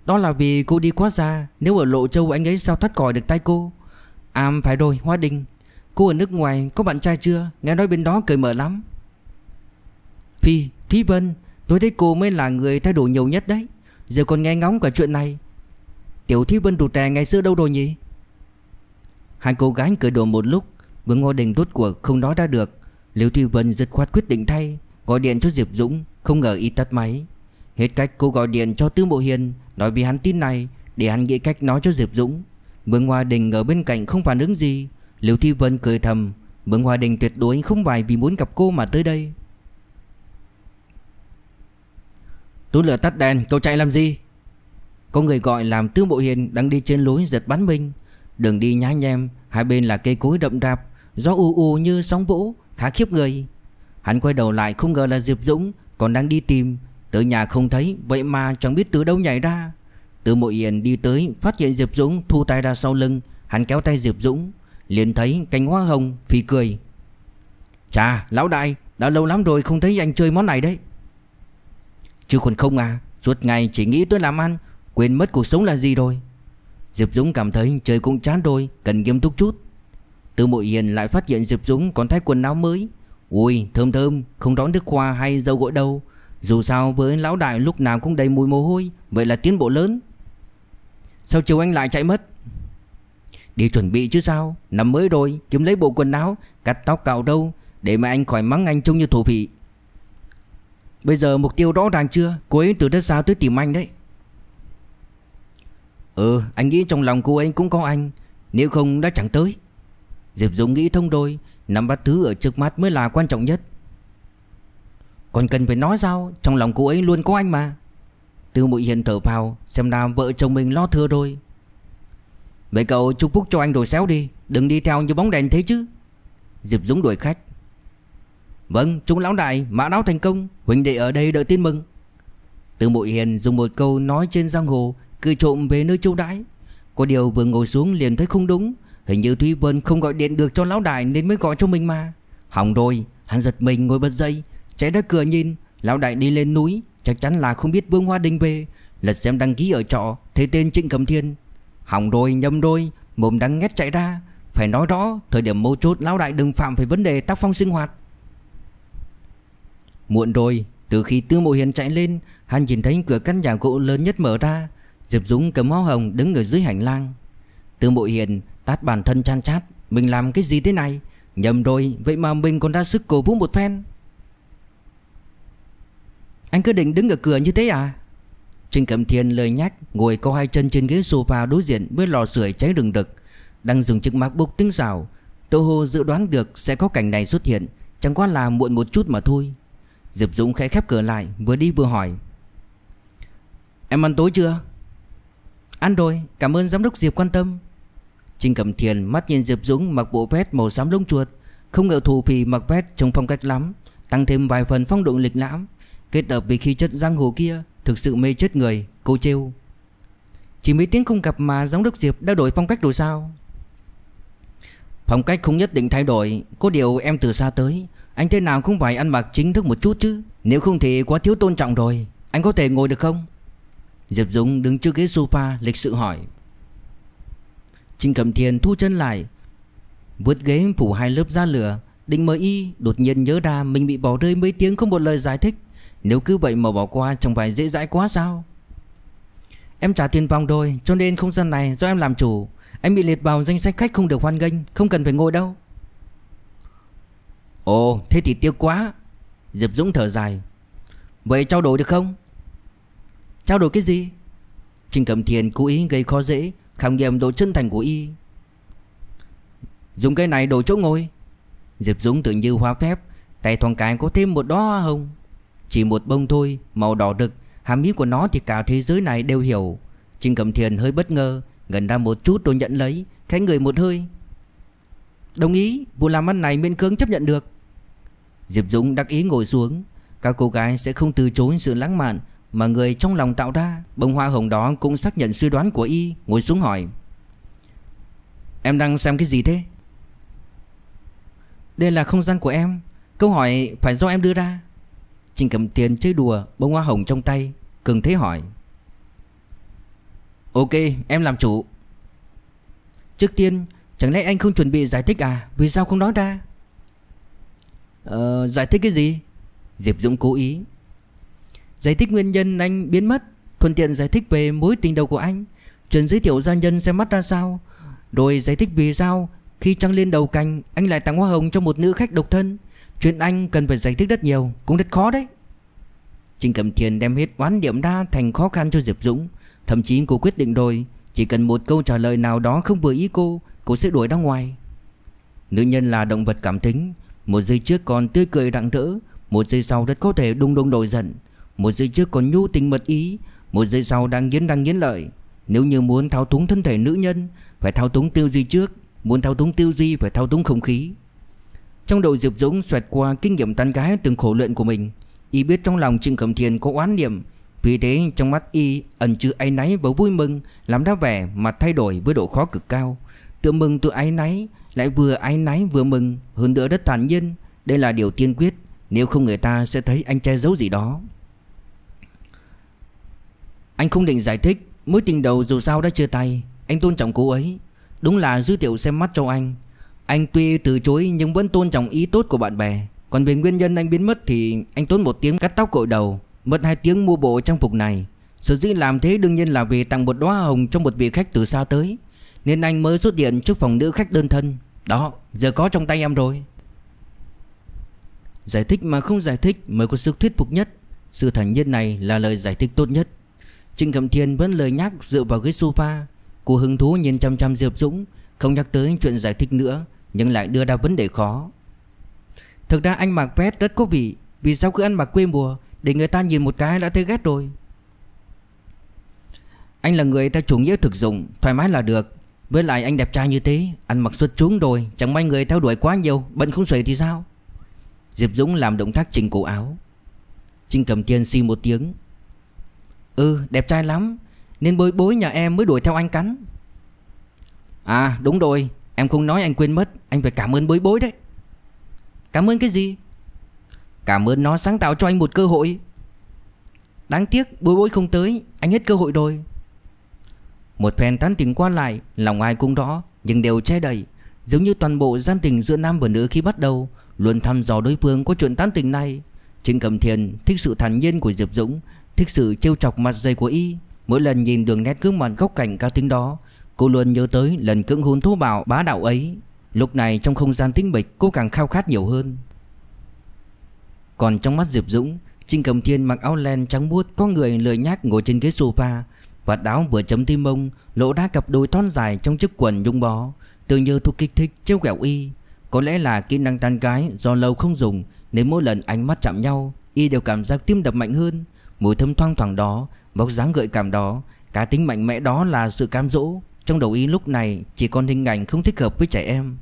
Đó là vì cô đi quá xa Nếu ở Lộ Châu anh ấy sao thoát khỏi được tay cô À phải rồi Hoa Đình Cô ở nước ngoài có bạn trai chưa Nghe nói bên đó cười mở lắm Phi, Thúy Vân Tôi thấy cô mới là người thay đổi nhiều nhất đấy Giờ còn nghe ngóng cả chuyện này Tiểu Thúy Vân tụt trẻ ngày xưa đâu rồi nhỉ Hai cô gái cười đùa một lúc vừa Ngô Đình rốt cuộc không nói ra được Liễu Thúy Vân dứt khoát quyết định thay Gọi điện cho Diệp Dũng Không ngờ y tắt máy Hết cách cô gọi điện cho Tư bộ Hiền Nói vì hắn tin này Để hắn nghĩ cách nói cho Diệp Dũng Vương Hoa Đình ở bên cạnh không phản ứng gì Liễu Thi Vân cười thầm mừng Hòa Đình tuyệt đối không phải vì muốn gặp cô mà tới đây Tú lửa tắt đèn cậu chạy làm gì Có người gọi làm Tư Bộ Hiền đang đi trên lối giật bắn mình Đường đi nhá nhem Hai bên là cây cối đậm đạp Gió u u như sóng vỗ Khá khiếp người Hắn quay đầu lại không ngờ là Diệp Dũng Còn đang đi tìm Tới nhà không thấy Vậy mà chẳng biết từ đâu nhảy ra Tư Bộ Hiền đi tới Phát hiện Diệp Dũng thu tay ra sau lưng Hắn kéo tay Diệp Dũng liền thấy cánh hoa hồng Phì cười Chà lão đại đã lâu lắm rồi không thấy anh chơi món này đấy Chứ còn không à Suốt ngày chỉ nghĩ tôi làm ăn Quên mất cuộc sống là gì rồi Diệp Dũng cảm thấy trời cũng chán rồi Cần nghiêm túc chút Từ mội hiền lại phát hiện Diệp Dũng còn thay quần áo mới Ui thơm thơm Không đón nước hoa hay dâu gội đâu Dù sao với lão đại lúc nào cũng đầy mùi mồ hôi Vậy là tiến bộ lớn Sao chiều anh lại chạy mất Đi chuẩn bị chứ sao Năm mới rồi kiếm lấy bộ quần áo Cắt tóc cạo đâu Để mà anh khỏi mắng anh trông như thổ vị. Bây giờ mục tiêu rõ ràng chưa Cô ấy từ đất xa tới tìm anh đấy Ừ anh nghĩ trong lòng cô ấy cũng có anh Nếu không đã chẳng tới Diệp Dũng nghĩ thông đôi Nắm bắt thứ ở trước mắt mới là quan trọng nhất Còn cần phải nói sao Trong lòng cô ấy luôn có anh mà Tư Mụi Hiền thở vào Xem nào vợ chồng mình lo thưa đôi. Vậy cậu chúc phúc cho anh rồi xéo đi Đừng đi theo như bóng đèn thế chứ Diệp Dũng đuổi khách Vâng chúng lão đại mã đáo thành công Huỳnh đệ ở đây đợi tin mừng Từ mội hiền dùng một câu nói trên giang hồ Cười trộm về nơi châu đãi Có điều vừa ngồi xuống liền thấy không đúng Hình như Thúy Vân không gọi điện được cho lão đại Nên mới gọi cho mình mà Hỏng rồi hắn giật mình ngồi bật dậy Chạy ra cửa nhìn Lão đại đi lên núi Chắc chắn là không biết Vương Hoa Đình về Lật xem đăng ký ở trọ Thấy tên Trịnh cầm Thiên Hỏng rồi nhầm rồi Mồm đắng nghét chạy ra Phải nói rõ Thời điểm mâu chốt lão đại đừng phạm phải vấn đề tác phong sinh hoạt Muộn rồi Từ khi Tư Mộ Hiền chạy lên Hắn nhìn thấy cửa căn nhà gỗ lớn nhất mở ra Diệp Dũng cầm hoa hồng đứng ở dưới hành lang Tư Mộ Hiền tát bản thân chan chát Mình làm cái gì thế này Nhầm rồi Vậy mà mình còn ra sức cổ vũ một phen Anh cứ định đứng ở cửa như thế à Trình Cẩm Thiên lời nhắc ngồi co hai chân trên ghế sofa đối diện với lò sưởi cháy rừng đực Đang dùng chiếc MacBook tiếng rào Tô Hồ dự đoán được sẽ có cảnh này xuất hiện Chẳng qua là muộn một chút mà thôi Diệp Dũng khẽ khép cửa lại vừa đi vừa hỏi Em ăn tối chưa? Ăn rồi, cảm ơn giám đốc Diệp quan tâm Trình Cẩm Thiên mắt nhìn Diệp Dũng mặc bộ vest màu xám lông chuột Không ngờ thù phì mặc vest trông phong cách lắm Tăng thêm vài phần phong độ lịch lãm Kết hợp với khí chất giang hồ kia Thực sự mê chết người Cô trêu Chỉ mấy tiếng không gặp mà giám đốc Diệp đã đổi phong cách rồi sao Phong cách không nhất định thay đổi Có điều em từ xa tới Anh thế nào cũng phải ăn mặc chính thức một chút chứ Nếu không thì quá thiếu tôn trọng rồi Anh có thể ngồi được không Diệp Dũng đứng trước ghế sofa lịch sự hỏi Trình Cẩm Thiền thu chân lại Vứt ghế phủ hai lớp da lửa Định mời y đột nhiên nhớ ra mình bị bỏ rơi mấy tiếng không một lời giải thích nếu cứ vậy mà bỏ qua chẳng phải dễ dãi quá sao Em trả tiền vòng rồi Cho nên không gian này do em làm chủ em bị liệt vào danh sách khách không được hoan nghênh Không cần phải ngồi đâu Ồ thế thì tiếc quá Diệp Dũng thở dài Vậy trao đổi được không Trao đổi cái gì Trình Cẩm Thiền cố ý gây khó dễ Khảo nghiệm độ chân thành của y Dùng cái này đổi chỗ ngồi Diệp Dũng tự như hóa phép Tay thoáng cái có thêm một đó hoa hồng chỉ một bông thôi Màu đỏ rực Hàm ý của nó thì cả thế giới này đều hiểu Trình Cẩm Thiền hơi bất ngờ Gần ra một chút rồi nhận lấy Khẽ người một hơi Đồng ý Vụ làm ăn này miên cưỡng chấp nhận được Diệp Dũng đắc ý ngồi xuống Các cô gái sẽ không từ chối sự lãng mạn Mà người trong lòng tạo ra Bông hoa hồng đó cũng xác nhận suy đoán của y Ngồi xuống hỏi Em đang xem cái gì thế Đây là không gian của em Câu hỏi phải do em đưa ra Trình cầm tiền chơi đùa bông hoa hồng trong tay Cường thế hỏi Ok em làm chủ Trước tiên Chẳng lẽ anh không chuẩn bị giải thích à Vì sao không nói ra Ờ giải thích cái gì Diệp Dũng cố ý Giải thích nguyên nhân anh biến mất Thuận tiện giải thích về mối tình đầu của anh Chuyện giới thiệu gia nhân xem mắt ra sao Rồi giải thích vì sao Khi trăng lên đầu cành Anh lại tặng hoa hồng cho một nữ khách độc thân Chuyện anh cần phải giải thích rất nhiều Cũng rất khó đấy Trình Cẩm Thiền đem hết oán niệm ra thành khó khăn cho Diệp Dũng Thậm chí cô quyết định rồi Chỉ cần một câu trả lời nào đó không vừa ý cô Cô sẽ đuổi ra ngoài Nữ nhân là động vật cảm tính Một giây trước còn tươi cười đặng đỡ, Một giây sau rất có thể đung đung nổi giận Một giây trước còn nhu tình mật ý Một giây sau đang nghiến đang nghiến lợi Nếu như muốn thao túng thân thể nữ nhân Phải thao túng tiêu duy trước Muốn thao túng tiêu duy phải thao túng không khí trong đầu Diệp Dũng xoẹt qua kinh nghiệm tán gái từng khổ luyện của mình Y biết trong lòng Trịnh Cẩm Thiền có oán niệm Vì thế trong mắt Y ẩn chứa áy náy và vui mừng Làm ra vẻ mặt thay đổi với độ khó cực cao Tự mừng tự áy náy Lại vừa áy náy vừa mừng Hơn nữa rất thản nhiên Đây là điều tiên quyết Nếu không người ta sẽ thấy anh che giấu gì đó Anh không định giải thích Mối tình đầu dù sao đã chia tay Anh tôn trọng cô ấy Đúng là dư tiểu xem mắt cho anh anh tuy từ chối nhưng vẫn tôn trọng ý tốt của bạn bè Còn về nguyên nhân anh biến mất thì anh tốn một tiếng cắt tóc cội đầu Mất hai tiếng mua bộ trang phục này Sở dĩ làm thế đương nhiên là vì tặng một đóa hồng cho một vị khách từ xa tới Nên anh mới xuất hiện trước phòng nữ khách đơn thân Đó, giờ có trong tay em rồi Giải thích mà không giải thích mới có sức thuyết phục nhất Sự thành nhiên này là lời giải thích tốt nhất Trịnh Cẩm Thiên vẫn lời nhắc dựa vào ghế sofa Cô hứng thú nhìn chăm chăm Diệp Dũng Không nhắc tới chuyện giải thích nữa nhưng lại đưa ra vấn đề khó. Thực ra anh mặc vest rất có vị, vì sao cứ ăn mặc quê mùa để người ta nhìn một cái đã thấy ghét rồi. Anh là người theo chủ nghĩa thực dụng, thoải mái là được. Với lại anh đẹp trai như thế, ăn mặc xuất chúng rồi, chẳng may người theo đuổi quá nhiều, bận không xuể thì sao? Diệp Dũng làm động tác chỉnh cổ áo. Trinh Cầm Tiên xin một tiếng. Ừ, đẹp trai lắm, nên bối bối nhà em mới đuổi theo anh cắn. À, đúng rồi, Em không nói anh quên mất Anh phải cảm ơn bối bối đấy Cảm ơn cái gì Cảm ơn nó sáng tạo cho anh một cơ hội Đáng tiếc bối bối không tới Anh hết cơ hội rồi Một phen tán tỉnh qua lại Lòng ai cũng đó Nhưng đều che đầy Giống như toàn bộ gian tình giữa nam và nữ khi bắt đầu Luôn thăm dò đối phương có chuyện tán tình này Trịnh cầm Thiền thích sự thản nhiên của Diệp Dũng Thích sự trêu chọc mặt dày của y Mỗi lần nhìn đường nét gương mặt góc cạnh cá tính đó Cô luôn nhớ tới lần cưỡng hôn thú bạo bá đạo ấy Lúc này trong không gian tĩnh bịch cô càng khao khát nhiều hơn Còn trong mắt Diệp Dũng Trinh Cầm Thiên mặc áo len trắng muốt Có người lười nhác ngồi trên ghế sofa và áo vừa chấm tim mông Lỗ đá cặp đôi thon dài trong chiếc quần nhung bó Tự như thu kích thích trêu ghẹo y Có lẽ là kỹ năng tan gái do lâu không dùng Nên mỗi lần ánh mắt chạm nhau Y đều cảm giác tim đập mạnh hơn Mùi thơm thoang thoảng đó Vóc dáng gợi cảm đó Cá tính mạnh mẽ đó là sự cam dỗ trong đầu ý lúc này chỉ còn hình ảnh không thích hợp với trẻ em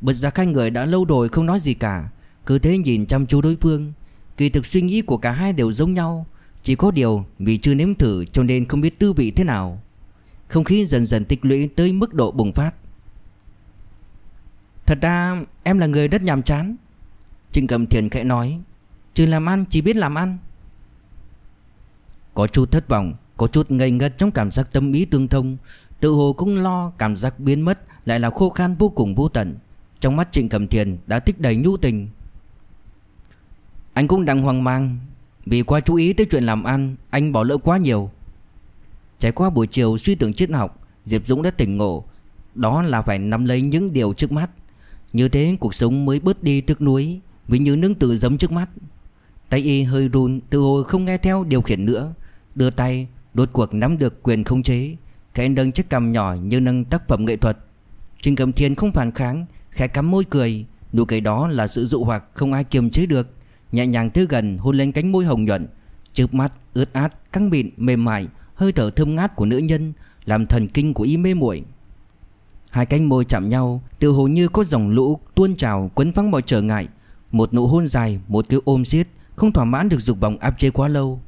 Bật ra hai người đã lâu rồi không nói gì cả Cứ thế nhìn chăm chú đối phương Kỳ thực suy nghĩ của cả hai đều giống nhau Chỉ có điều vì chưa nếm thử cho nên không biết tư vị thế nào Không khí dần dần tích lũy tới mức độ bùng phát Thật ra em là người rất nhàm chán trình cầm Thiền khẽ nói Chứ làm ăn chỉ biết làm ăn Có chút thất vọng Có chút ngây ngất trong cảm giác tâm ý tương thông Tự hồ cũng lo cảm giác biến mất Lại là khô khan vô cùng vô tận Trong mắt Trịnh Cẩm Thiền đã tích đầy nhu tình Anh cũng đang hoang mang Vì quá chú ý tới chuyện làm ăn Anh bỏ lỡ quá nhiều Trải qua buổi chiều suy tưởng triết học Diệp Dũng đã tỉnh ngộ Đó là phải nắm lấy những điều trước mắt Như thế cuộc sống mới bớt đi tiếc nuối Vì như nương tự giấm trước mắt Tay y hơi run Từ hồi không nghe theo điều khiển nữa Đưa tay đột cuộc nắm được quyền không chế Khẽ nâng chiếc cằm nhỏ như nâng tác phẩm nghệ thuật Trình Cẩm Thiên không phản kháng Khẽ cắm môi cười Nụ cười đó là sự dụ hoặc không ai kiềm chế được Nhẹ nhàng tới gần hôn lên cánh môi hồng nhuận Chớp mắt ướt át căng mịn mềm mại Hơi thở thơm ngát của nữ nhân Làm thần kinh của y mê muội Hai cánh môi chạm nhau Tự hồ như có dòng lũ tuôn trào quấn phăng mọi trở ngại Một nụ hôn dài Một cái ôm xiết Không thỏa mãn được dục vọng áp chế quá lâu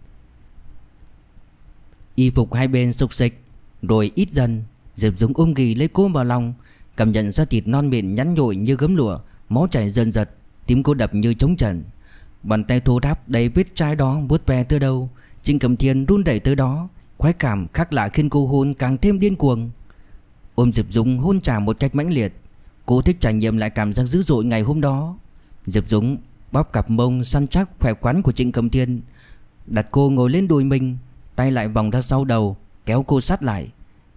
Y phục hai bên sục sịch rồi ít dần Diệp Dũng ôm ghì lấy cô vào lòng Cảm nhận ra thịt non mịn nhắn nhội như gấm lụa Máu chảy dần dật Tim cô đập như trống trần Bàn tay thô ráp đầy vết chai đó vuốt ve tới đâu Trịnh cầm Thiên run đẩy tới đó Khoái cảm khác lạ khiến cô hôn càng thêm điên cuồng Ôm Diệp Dũng hôn trả một cách mãnh liệt Cô thích trải nghiệm lại cảm giác dữ dội ngày hôm đó Diệp Dũng bóp cặp mông săn chắc khỏe khoắn của Trịnh cầm Thiên Đặt cô ngồi lên đùi mình Tay lại vòng ra sau đầu Kéo cô sát lại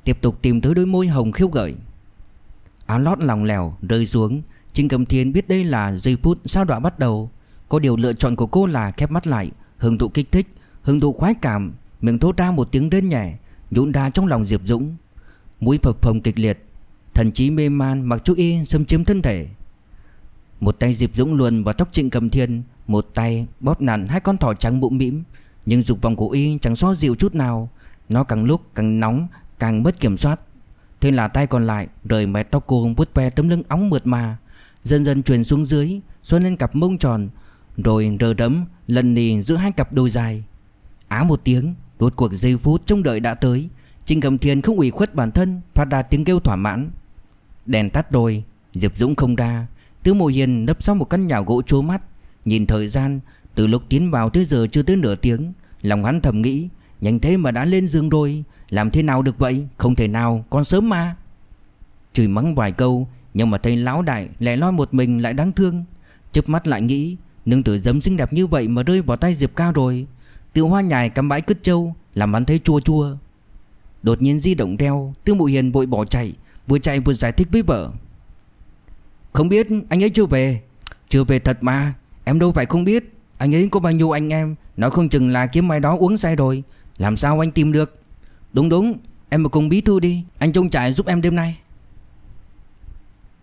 Tiếp tục tìm tới đôi môi hồng khiêu gợi Áo lót lòng lẻo rơi xuống Trinh Cầm Thiên biết đây là giây phút sao đoạn bắt đầu Có điều lựa chọn của cô là khép mắt lại Hưởng thụ kích thích Hưởng thụ khoái cảm Miệng thốt ra một tiếng đơn nhẹ Nhũn ra trong lòng Diệp Dũng Mũi phập phồng kịch liệt Thần trí mê man mặc chú y xâm chiếm thân thể Một tay Diệp Dũng luồn vào tóc Trịnh Cầm Thiên Một tay bóp nặn hai con thỏ trắng bụng mĩm Nhưng dục vòng của y chẳng so dịu chút nào nó càng lúc càng nóng Càng mất kiểm soát Thế là tay còn lại rời mái tóc cô vuốt ve tấm lưng óng mượt mà Dần dần truyền xuống dưới Xuân lên cặp mông tròn Rồi rờ đấm lần nì giữa hai cặp đôi dài Á một tiếng Rốt cuộc giây phút trong đợi đã tới Trình cầm thiền không ủy khuất bản thân Phát ra tiếng kêu thỏa mãn Đèn tắt rồi Diệp Dũng không ra Tứ Mộ Hiền nấp sau một căn nhà gỗ chố mắt Nhìn thời gian Từ lúc tiến vào tới giờ chưa tới nửa tiếng Lòng hắn thầm nghĩ Nhanh thế mà đã lên giường rồi Làm thế nào được vậy Không thể nào con sớm mà Chửi mắng vài câu Nhưng mà thấy lão đại lẻ loi một mình lại đáng thương Chớp mắt lại nghĩ Nương tử giấm xinh đẹp như vậy mà rơi vào tay Diệp Ca rồi Tiêu hoa nhài cắm bãi cứt trâu Làm hắn thấy chua chua Đột nhiên di động reo Tiêu mụ hiền vội bỏ chạy Vừa chạy vừa giải thích với vợ Không biết anh ấy chưa về Chưa về thật mà Em đâu phải không biết Anh ấy có bao nhiêu anh em Nói không chừng là kiếm mai đó uống say rồi làm sao anh tìm được Đúng đúng Em mà cùng bí thư đi Anh trông trải giúp em đêm nay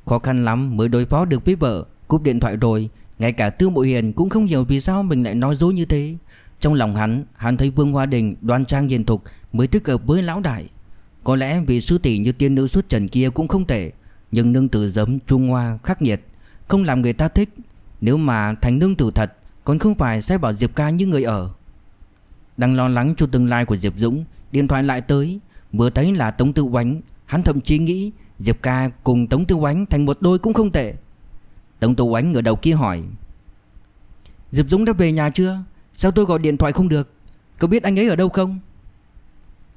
Khó khăn lắm mới đối phó được với vợ Cúp điện thoại rồi Ngay cả Tư Mộ Hiền cũng không hiểu vì sao mình lại nói dối như thế Trong lòng hắn Hắn thấy Vương Hoa Đình đoan trang hiền thục Mới thích hợp với lão đại Có lẽ vì sư tỷ như tiên nữ xuất trần kia cũng không tệ Nhưng nương tử giấm Trung Hoa khắc nghiệt Không làm người ta thích Nếu mà thành nương tử thật Còn không phải sẽ bảo Diệp ca như người ở đang lo lắng cho tương lai của Diệp Dũng Điện thoại lại tới Vừa thấy là Tống Tư Oánh Hắn thậm chí nghĩ Diệp ca cùng Tống Tư Oánh thành một đôi cũng không tệ Tống Tư Oánh ở đầu kia hỏi Diệp Dũng đã về nhà chưa Sao tôi gọi điện thoại không được có biết anh ấy ở đâu không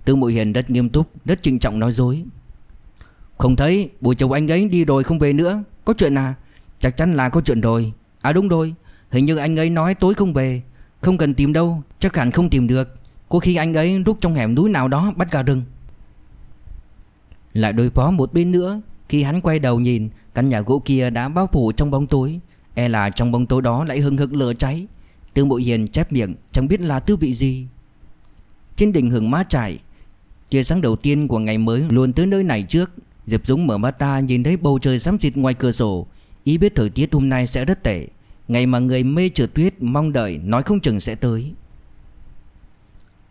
Tư Mụi Hiền rất nghiêm túc Rất trịnh trọng nói dối Không thấy buổi chiều anh ấy đi rồi không về nữa Có chuyện à Chắc chắn là có chuyện rồi À đúng rồi Hình như anh ấy nói tối không về không cần tìm đâu Chắc hẳn không tìm được Có khi anh ấy rút trong hẻm núi nào đó bắt gà rừng Lại đối phó một bên nữa Khi hắn quay đầu nhìn Căn nhà gỗ kia đã bao phủ trong bóng tối E là trong bóng tối đó lại hưng hực lửa cháy Tương bộ Hiền chép miệng Chẳng biết là tư vị gì Trên đỉnh hưởng má trải Tia sáng đầu tiên của ngày mới luôn tới nơi này trước Diệp Dũng mở mắt ta nhìn thấy bầu trời xám xịt ngoài cửa sổ Ý biết thời tiết hôm nay sẽ rất tệ Ngày mà người mê trượt tuyết mong đợi nói không chừng sẽ tới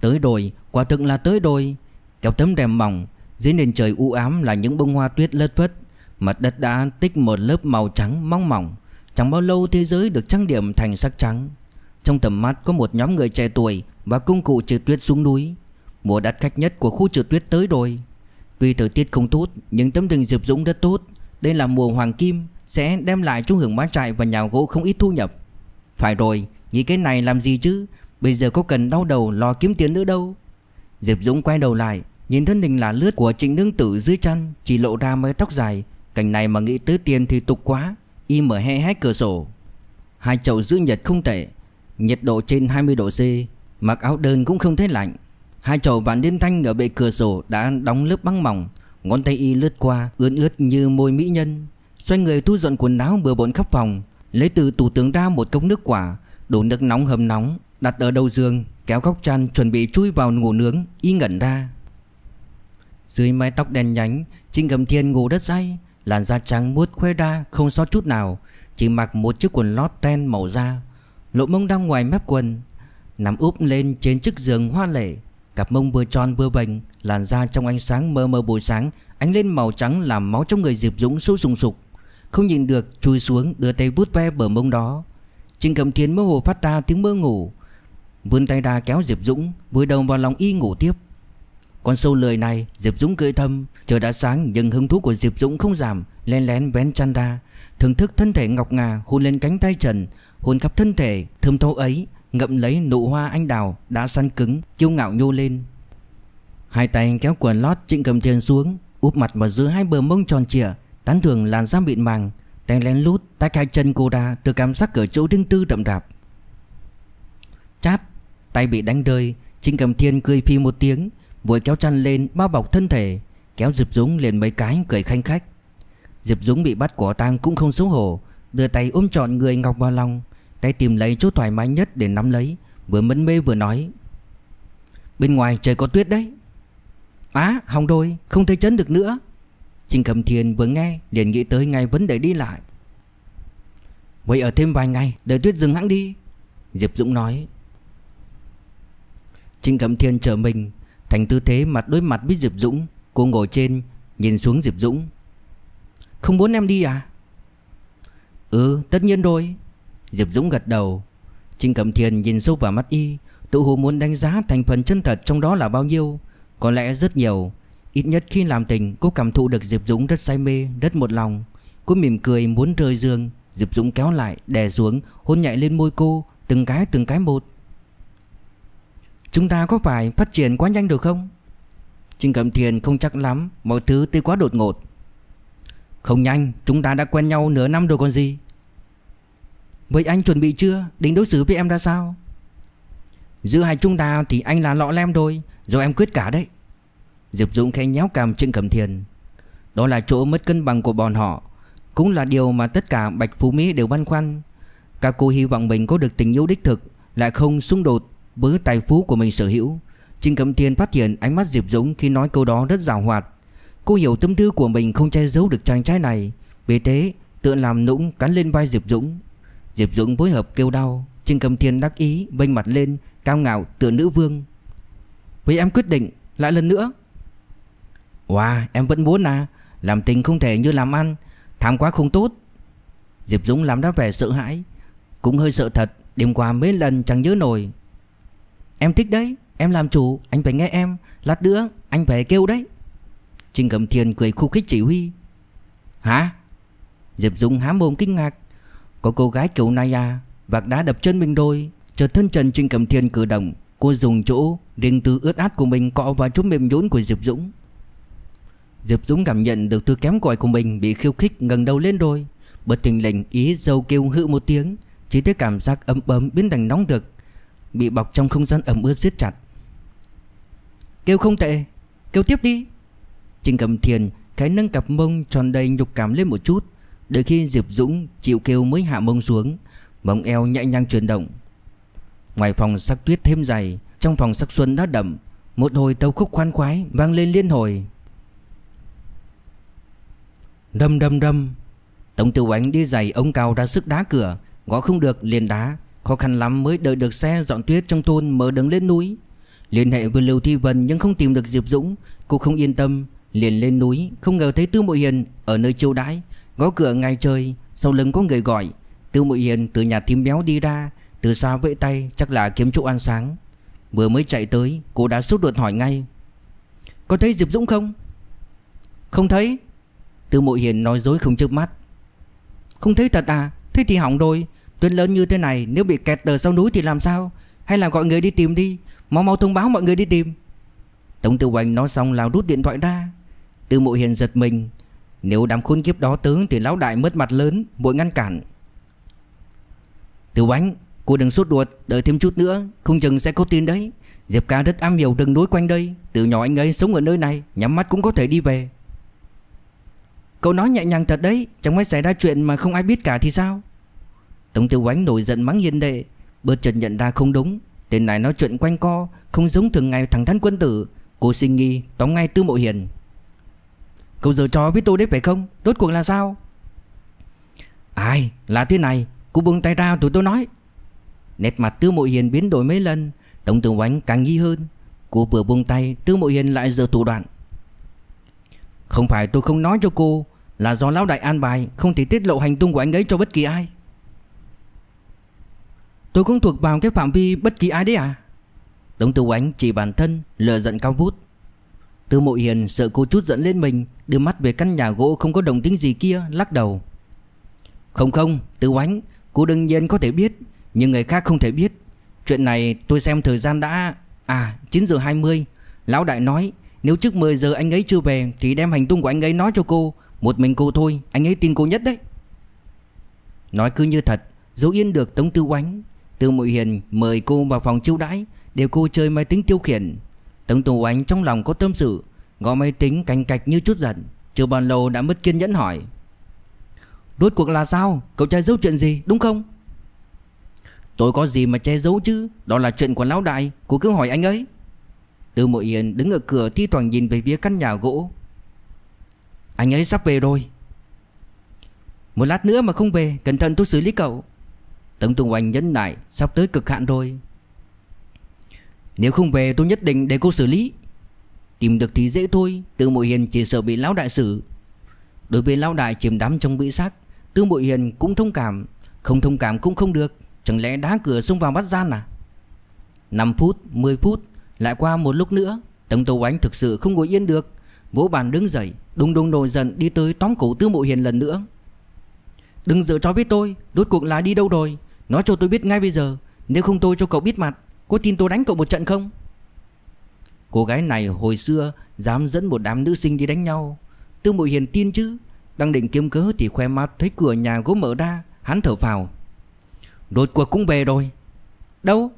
Tới đồi, quả thực là tới đồi Kéo tấm rèm mỏng, dưới nền trời u ám là những bông hoa tuyết lất phất Mặt đất đã tích một lớp màu trắng mong mỏng Chẳng bao lâu thế giới được trang điểm thành sắc trắng Trong tầm mắt có một nhóm người trẻ tuổi và công cụ trượt tuyết xuống núi Mùa đắt khách nhất của khu trượt tuyết tới đồi Tuy thời tiết không tốt nhưng tấm rừng diệp dũng rất tốt Đây là mùa hoàng kim sẽ đem lại cho hưởng bán trại và nhà gỗ không ít thu nhập Phải rồi Nghĩ cái này làm gì chứ Bây giờ có cần đau đầu lo kiếm tiền nữa đâu Diệp Dũng quay đầu lại Nhìn thân hình là lướt của trịnh nương tử dưới chăn Chỉ lộ ra mái tóc dài Cảnh này mà nghĩ tới tiền thì tục quá Y mở hé hé cửa sổ Hai chậu giữ nhiệt không tệ Nhiệt độ trên 20 độ C Mặc áo đơn cũng không thấy lạnh Hai chậu vạn liên thanh ở bệ cửa sổ đã đóng lớp băng mỏng Ngón tay y lướt qua ướt ướt như môi mỹ nhân Xoay người thu dọn quần áo bừa bộn khắp phòng Lấy từ tủ tướng ra một cốc nước quả Đổ nước nóng hầm nóng Đặt ở đầu giường Kéo góc chăn chuẩn bị chui vào ngủ nướng Y ngẩn ra Dưới mái tóc đen nhánh Trinh Cầm Thiên ngủ đất say Làn da trắng muốt khoe đa không sót chút nào Chỉ mặc một chiếc quần lót đen màu da Lộ mông đang ngoài mép quần Nằm úp lên trên chiếc giường hoa lệ Cặp mông vừa tròn vừa bềnh Làn da trong ánh sáng mơ mơ buổi sáng Ánh lên màu trắng làm máu trong người Diệp Dũng sôi sùng sục không nhìn được chui xuống đưa tay vuốt ve bờ mông đó Trình cầm Thiến mơ hồ phát ra tiếng mơ ngủ Vươn tay ra kéo Diệp Dũng Vùi đầu vào lòng y ngủ tiếp Con sâu lời này Diệp Dũng cười thâm Trời đã sáng nhưng hứng thú của Diệp Dũng không giảm Len lén vén chăn ra Thưởng thức thân thể ngọc ngà hôn lên cánh tay trần Hôn khắp thân thể thơm thô ấy Ngậm lấy nụ hoa anh đào đã săn cứng Kiêu ngạo nhô lên Hai tay kéo quần lót Trịnh cầm Thiền xuống Úp mặt vào giữa hai bờ mông tròn trịa Tán thường làn da mịn màng Tay lén lút tách hai chân cô ra Từ cảm giác ở chỗ riêng tư đậm rạp Chát Tay bị đánh rơi Trinh Cầm Thiên cười phi một tiếng Vội kéo chăn lên bao bọc thân thể Kéo Diệp Dũng liền mấy cái cười khanh khách Diệp Dũng bị bắt quả tang cũng không xấu hổ Đưa tay ôm trọn người Ngọc vào lòng Tay tìm lấy chỗ thoải mái nhất để nắm lấy Vừa mẫn mê vừa nói Bên ngoài trời có tuyết đấy Á à, hỏng rồi không thể chấn được nữa Trình Cẩm Thiên vừa nghe liền nghĩ tới ngay vấn đề đi lại Vậy ở thêm vài ngày Đợi tuyết dừng hãng đi Diệp Dũng nói Trình Cẩm Thiên chờ mình Thành tư thế mặt đối mặt với Diệp Dũng Cô ngồi trên Nhìn xuống Diệp Dũng Không muốn em đi à Ừ tất nhiên rồi Diệp Dũng gật đầu Trình Cẩm Thiên nhìn sâu vào mắt y Tự hồ muốn đánh giá thành phần chân thật trong đó là bao nhiêu Có lẽ rất nhiều Ít nhất khi làm tình cô cảm thụ được Diệp Dũng rất say mê, rất một lòng Cô mỉm cười muốn rơi giường Diệp Dũng kéo lại, đè xuống, hôn nhạy lên môi cô Từng cái từng cái một Chúng ta có phải phát triển quá nhanh được không? Trình Cẩm Thiền không chắc lắm Mọi thứ tươi quá đột ngột Không nhanh, chúng ta đã quen nhau nửa năm rồi còn gì Vậy anh chuẩn bị chưa? Định đối xử với em ra sao? Giữa hai chúng ta thì anh là lọ lem rồi Rồi em quyết cả đấy Diệp Dũng khẽ nhéo cằm Trương Cẩm Thiên. Đó là chỗ mất cân bằng của bọn họ, cũng là điều mà tất cả Bạch Phú Mỹ đều băn khoăn. Các cô hy vọng mình có được tình yêu đích thực, lại không xung đột với tài phú của mình sở hữu. Trương Cẩm Thiên phát hiện ánh mắt Diệp Dũng khi nói câu đó rất giàu hoạt. Cô hiểu tâm tư của mình không che giấu được chàng trai này, vì thế tự làm nũng cắn lên vai Diệp Dũng. Diệp Dũng phối hợp kêu đau, Trương Cẩm Thiên đắc ý, bênh mặt lên, cao ngạo tựa nữ vương. Vậy em quyết định, lại lần nữa Wow em vẫn muốn à Làm tình không thể như làm ăn Tham quá không tốt Diệp Dũng làm ra vẻ sợ hãi Cũng hơi sợ thật Đêm qua mấy lần chẳng nhớ nổi Em thích đấy Em làm chủ Anh phải nghe em Lát nữa anh phải kêu đấy Trình Cẩm Thiên cười khu khích chỉ huy Hả Diệp Dũng há mồm kinh ngạc Có cô gái kiểu này à Vạc đá đập chân mình đôi Chợt thân trần Trình Cẩm Thiên cử động Cô dùng chỗ riêng tư ướt át của mình cọ vào chỗ mềm nhũn của Diệp Dũng Diệp Dũng cảm nhận được thứ kém cỏi của mình bị khiêu khích ngẩng đầu lên rồi Bất thình lình ý dâu kêu hự một tiếng Chỉ thấy cảm giác ấm ấm biến thành nóng được Bị bọc trong không gian ẩm ướt siết chặt Kêu không tệ Kêu tiếp đi Trình cầm thiền cái nâng cặp mông tròn đầy nhục cảm lên một chút Đợi khi Diệp Dũng chịu kêu mới hạ mông xuống Mông eo nhẹ nhàng chuyển động Ngoài phòng sắc tuyết thêm dày Trong phòng sắc xuân đã đậm Một hồi tàu khúc khoan khoái vang lên liên hồi Đâm đâm đâm Tổng tiểu ánh đi giày ông cao ra sức đá cửa Gõ không được liền đá Khó khăn lắm mới đợi được xe dọn tuyết trong thôn mở đường lên núi Liên hệ với Lưu Thi Vân nhưng không tìm được Diệp Dũng Cô không yên tâm Liền lên núi không ngờ thấy Tư Mội Hiền ở nơi châu đái Gõ cửa ngay chơi Sau lưng có người gọi Tư Mội Hiền từ nhà thím béo đi ra Từ xa vẫy tay chắc là kiếm chỗ ăn sáng Vừa mới chạy tới cô đã sốt ruột hỏi ngay Có thấy Diệp Dũng không? Không thấy từ mộ hiền nói dối không chớp mắt Không thấy thật à Thế thì hỏng rồi Tuyến lớn như thế này nếu bị kẹt ở sau núi thì làm sao Hay là gọi người đi tìm đi Mau mau thông báo mọi người đi tìm Tống Tư Hoành nói xong lao rút điện thoại ra Tư mộ hiền giật mình Nếu đám khốn kiếp đó tướng thì lão đại mất mặt lớn muội ngăn cản Tư Hoành Cô đừng sốt ruột Đợi thêm chút nữa Không chừng sẽ có tin đấy Diệp ca rất am hiểu rừng núi quanh đây Từ nhỏ anh ấy sống ở nơi này Nhắm mắt cũng có thể đi về Cậu nói nhẹ nhàng thật đấy Chẳng may xảy ra chuyện mà không ai biết cả thì sao Tống Tiêu Oánh nổi giận mắng hiên đệ Bớt chợt nhận ra không đúng Tên này nói chuyện quanh co Không giống thường ngày thẳng thắn quân tử Cô xin nghi tóm ngay Tư Mộ Hiền Cậu giờ trò với tôi đấy phải không Đốt cuộc là sao Ai là thế này Cô buông tay ra tụi tôi nói Nét mặt Tư Mộ Hiền biến đổi mấy lần Tống Tiêu Oánh càng nghi hơn Cô vừa buông tay Tư Mộ Hiền lại giở thủ đoạn không phải tôi không nói cho cô Là do lão đại an bài Không thể tiết lộ hành tung của anh ấy cho bất kỳ ai Tôi cũng thuộc vào cái phạm vi bất kỳ ai đấy à Tống Tử Oánh chỉ bản thân Lựa giận cao vút Tư Mộ Hiền sợ cô chút giận lên mình Đưa mắt về căn nhà gỗ không có đồng tính gì kia Lắc đầu Không không tư Oánh Cô đương nhiên có thể biết Nhưng người khác không thể biết Chuyện này tôi xem thời gian đã À 9 giờ 20 Lão đại nói nếu trước 10 giờ anh ấy chưa về Thì đem hành tung của anh ấy nói cho cô Một mình cô thôi Anh ấy tin cô nhất đấy Nói cứ như thật Dấu yên được Tống Tư Oánh Tư Mụi Hiền mời cô vào phòng chiêu đãi Để cô chơi máy tính tiêu khiển Tống Tư Oánh trong lòng có tâm sự Gõ máy tính cành cạch như chút giận Chưa bao lâu đã mất kiên nhẫn hỏi Rốt cuộc là sao Cậu trai giấu chuyện gì đúng không Tôi có gì mà che giấu chứ Đó là chuyện của lão đại Cô cứ hỏi anh ấy Tư Mộ Yên đứng ở cửa thi thoảng nhìn về phía căn nhà gỗ Anh ấy sắp về rồi Một lát nữa mà không về Cẩn thận tôi xử lý cậu Tống Tùng Oanh nhấn lại Sắp tới cực hạn rồi Nếu không về tôi nhất định để cô xử lý Tìm được thì dễ thôi Tư Mộ Hiền chỉ sợ bị lão đại xử Đối với lão đại chìm đắm trong bị xác Tư Mộ Hiền cũng thông cảm Không thông cảm cũng không được Chẳng lẽ đá cửa xông vào bắt gian à 5 phút, 10 phút lại qua một lúc nữa Tống Tố Ánh thực sự không ngồi yên được Vỗ bàn đứng dậy Đùng đùng nổi giận đi tới tóm cổ Tư Mộ Hiền lần nữa Đừng giữ cho biết tôi Đốt cuộc là đi đâu rồi Nói cho tôi biết ngay bây giờ Nếu không tôi cho cậu biết mặt Có tin tôi đánh cậu một trận không Cô gái này hồi xưa Dám dẫn một đám nữ sinh đi đánh nhau Tư Mộ Hiền tin chứ Đang định kiếm cớ thì khoe mắt thấy cửa nhà gỗ mở ra Hắn thở vào Đột cuộc cũng về rồi Đâu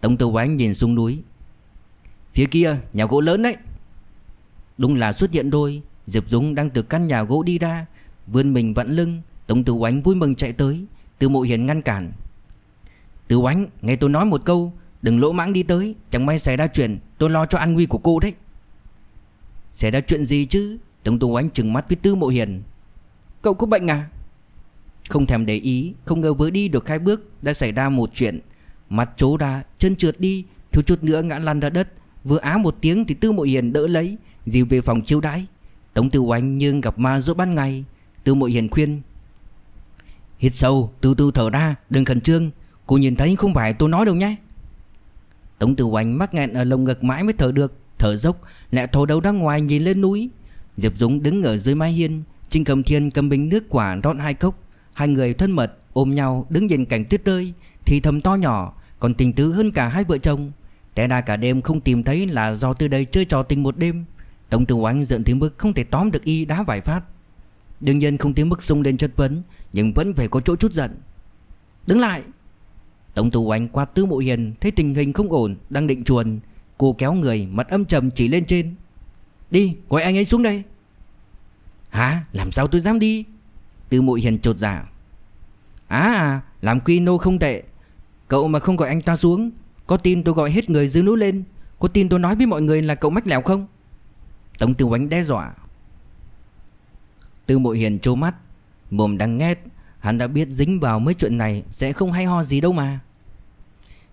Tống Tư Oánh nhìn xuống núi Phía kia nhà gỗ lớn đấy Đúng là xuất hiện đôi Diệp Dũng đang từ căn nhà gỗ đi ra Vươn mình vặn lưng Tống Tử Oánh vui mừng chạy tới Từ mộ hiền ngăn cản Tử Oánh nghe tôi nói một câu Đừng lỗ mãng đi tới Chẳng may xảy ra chuyện Tôi lo cho an nguy của cô đấy Xảy ra chuyện gì chứ Tống Tử Oánh trừng mắt với Tư Mộ Hiền Cậu có bệnh à Không thèm để ý Không ngờ vừa đi được hai bước Đã xảy ra một chuyện Mặt trố ra Chân trượt đi Thiếu chút nữa ngã lăn ra đất Vừa á một tiếng thì Tư Mộ Hiền đỡ lấy Dìu về phòng chiêu đãi Tống Tư Oanh nhưng gặp ma giữa ban ngày Tư Mộ Hiền khuyên Hít sâu từ từ thở ra Đừng khẩn trương Cô nhìn thấy không phải tôi nói đâu nhé Tống Tử Oanh mắc nghẹn ở lồng ngực mãi mới thở được Thở dốc lại thò đầu ra ngoài nhìn lên núi Diệp Dũng đứng ở dưới mái hiên Trinh Cầm Thiên cầm bình nước quả rót hai cốc Hai người thân mật ôm nhau đứng nhìn cảnh tuyết rơi Thì thầm to nhỏ Còn tình tứ hơn cả hai vợ chồng Té ra cả đêm không tìm thấy là do từ đây chơi trò tình một đêm Tống Tử Oánh giận tới mức không thể tóm được y đá vài phát Đương nhiên không tới mức xông lên chất vấn Nhưng vẫn phải có chỗ chút giận Đứng lại Tống Tử Oánh qua Tư Mộ Hiền Thấy tình hình không ổn Đang định chuồn Cô kéo người mặt âm trầm chỉ lên trên Đi gọi anh ấy xuống đây Hả làm sao tôi dám đi Tư Mộ Hiền trột giả dạ. À làm quy nô không tệ Cậu mà không gọi anh ta xuống có tin tôi gọi hết người dưới núi lên Có tin tôi nói với mọi người là cậu mách lẻo không Tống Tiểu Ánh đe dọa Tư Mội Hiền trố mắt Mồm đang nghét Hắn đã biết dính vào mấy chuyện này Sẽ không hay ho gì đâu mà